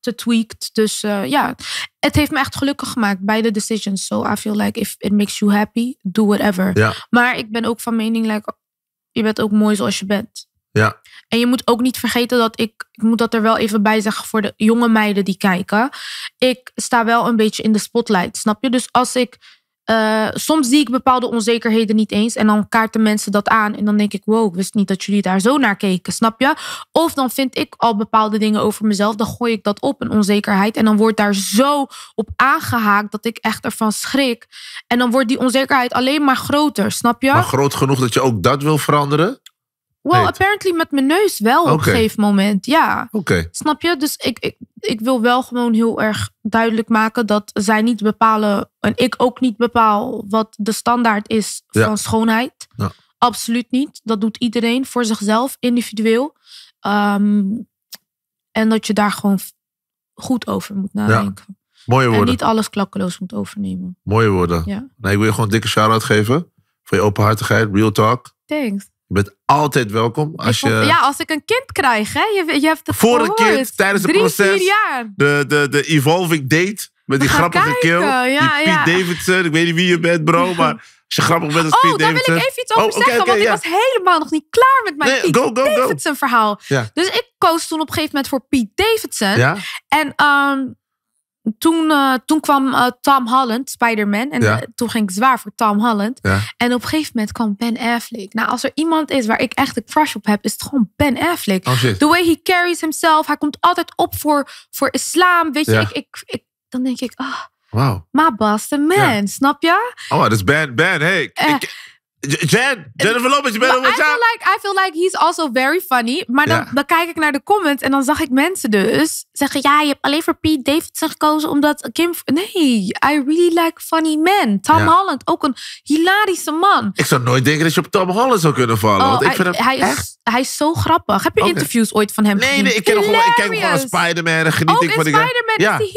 Te tweaked. Dus eh, ja, het heeft me echt gelukkig gemaakt. bij de decisions. So I feel like if it makes you happy, do whatever. Ja. Maar ik ben ook van mening, like, je bent ook mooi zoals je bent. Ja. En je moet ook niet vergeten dat ik, ik moet dat er wel even bij zeggen voor de jonge meiden die kijken. Ik sta wel een beetje in de spotlight, snap je? Dus als ik, eh, soms zie ik bepaalde onzekerheden niet eens en dan kaarten mensen dat aan. En dan denk ik, wow, ik wist niet dat jullie daar zo naar keken, snap je? Of dan vind ik al bepaalde dingen over mezelf, dan gooi ik dat op, een onzekerheid. En dan wordt daar zo op aangehaakt dat ik echt ervan schrik. En dan wordt die onzekerheid alleen maar groter, snap je? Maar groot genoeg dat je ook dat wil veranderen? Wel apparently met mijn neus wel op een gegeven moment. Ja. Oké. Snap je? Dus ik, ik, ik wil wel gewoon heel erg duidelijk maken dat zij niet bepalen en ik ook niet bepaal wat de standaard is van schoonheid. Ja. Absoluut niet. Dat doet iedereen voor zichzelf, individueel. Ehm, en dat je daar gewoon goed over moet nadenken. Ja. Mooie woorden. En niet alles klakkeloos moet overnemen. Mooie woorden. Ja. Nee, ik wil je gewoon een dikke shout-out geven voor je openhartigheid, real talk. Thanks. Je bent altijd welkom. Als je... Ja, als ik een kind krijg, hè? Je, je hebt het Voor een kind, tijdens het Drie, proces. Jaar. De, de, de evolving date met die grappige keel. Ja, die Davidson. Ik weet niet wie je bent, bro, (laughs) maar... Als je grappig bent als oh, Davidson. Oh, daar wil ik even iets over oh, zeggen. want ik was helemaal nog niet klaar met mijn nee, go, Davidson verhaal. Dus ik koos toen op een gegeven moment voor Piet Davidson. Ja? En ehm, toen, eh, toen kwam eh, Tom Holland, Spider-Man. En eh, toen ging ik zwaar voor Tom Holland. En op een gegeven moment kwam Ben Affleck. Nou, als er iemand is waar ik echt een crush op heb, is het gewoon Ben Affleck. Oh, the way he carries himself. Hij komt altijd op voor, voor islam. Weet je, ik, ik, dan denk ik, ah. Oh, wow. My Boston man, snap je? Oh, dat is Ben. Ben, hey. Jen, Jennifer Lopez, je bent een nou, I like, I feel like he's also very funny. Maar dan, dan kijk ik naar de comments en dan zag ik mensen dus zeggen... ja, je hebt alleen voor Pete Davidson gekozen omdat Kim... Nee, I really like funny men. Tom Holland, ook een hilarische man. Ik zou nooit denken dat je op Tom Holland zou kunnen vallen. Oh, ik hij, hem hij, is, hij is zo grappig. Heb je interviews ooit van hem nee, gezien? Nee, nee, ik, ken gewoon, ik kijk gewoon Spider-Man geniet ik van... in Spider-Man is hij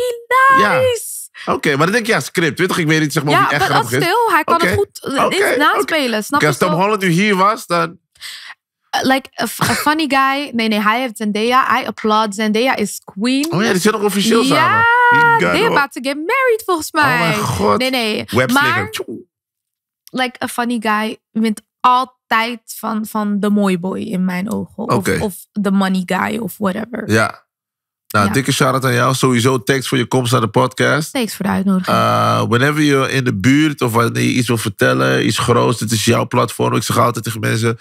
hilarisch. Oké, maar dan denk je, ja, script. Weet toch, ik weet niet zeg maar ja, of hij echt grappig is. stil. Hij kan het goed eh, okay. naspelen, snap je? Als Tom Holland nu hier was, dan... Eh, like, a, funny guy. Nee, nee, hij heeft Zendaya. I applaud. Zendaya is queen. Oh ja, die zit nog officieel ja, samen. Ja, they about to get married volgens oh mij. Oh mijn god. Nee, nee. Maar, like, a funny guy wint altijd van, van de mooi boy in mijn ogen. Of, of the money guy of whatever. Ja. Nou, dikke shout-out aan jou. Sowieso, thanks voor je komst naar de podcast. Thanks voor de uitnodiging. Uh, eh, je in de buurt of wanneer je iets wil vertellen, iets groots, dit is jouw platform. Ik zeg altijd tegen mensen,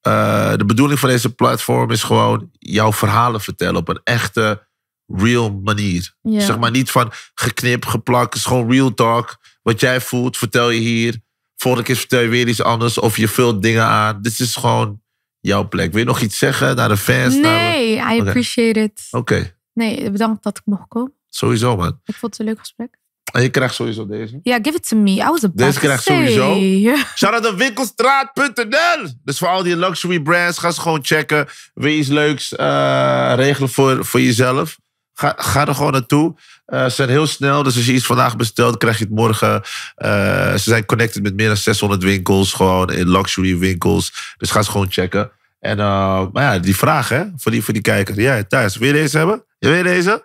eh, de bedoeling van deze platform is gewoon jouw verhalen vertellen op een echte, real manier. Zeg maar niet van geknip, geplakt, het is gewoon real talk. Wat jij voelt, vertel je hier. Volgende keer vertel je weer iets anders of je vult dingen aan. Dit is gewoon jouw plek. Wil je nog iets zeggen naar de fans? Nee, I appreciate it. Oké. Nee, bedankt dat ik mocht komen. Sowieso, man. Ik vond het een leuk gesprek. En je krijgt sowieso deze. Ja, yeah, give it to me. I was a about Deze krijgt sowieso. (laughs) Shout out to winkelstraat.nl. Dus voor al die luxury brands, ga ze gewoon checken. Wil je iets leuks eh, regelen voor, voor jezelf? Ga, ga er gewoon naartoe. Eh, ze zijn heel snel, dus als je iets vandaag bestelt, krijg je het morgen. Eh, ze zijn connected met meer dan 600 winkels, gewoon in luxury winkels. Dus ga ze gewoon checken. En eh, maar ja, die vraag hè, voor, die, voor die kijker. Ja, thuis, wil je deze hebben? Je weet deze?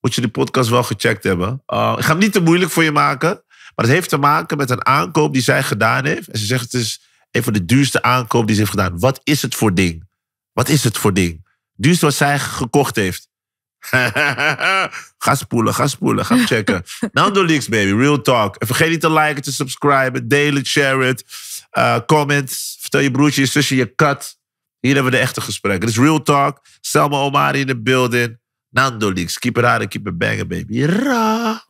Moet je de podcast wel gecheckt hebben. ik ga hem niet te moeilijk voor je maken. Maar het heeft te maken met een aankoop die zij gedaan heeft. En ze zegt het is een van de duurste aankopen die ze heeft gedaan. Wat is het voor ding? Wat is het voor ding? Duurste wat zij gekocht heeft. (laughs) ga spoelen, ga spoelen, ga checken. (laughs) Nando nou, Leaks, baby, real talk. En vergeet niet te liken, te subscriben, delen, share it. Uh, eh, comments, vertel je broertje, je zusje, je kat. Hier hebben we de echte gesprekken. Dit is real talk. Selma Omari in de building. Nando nou, Leaks, keep it hard and keep it banging, baby. Ra.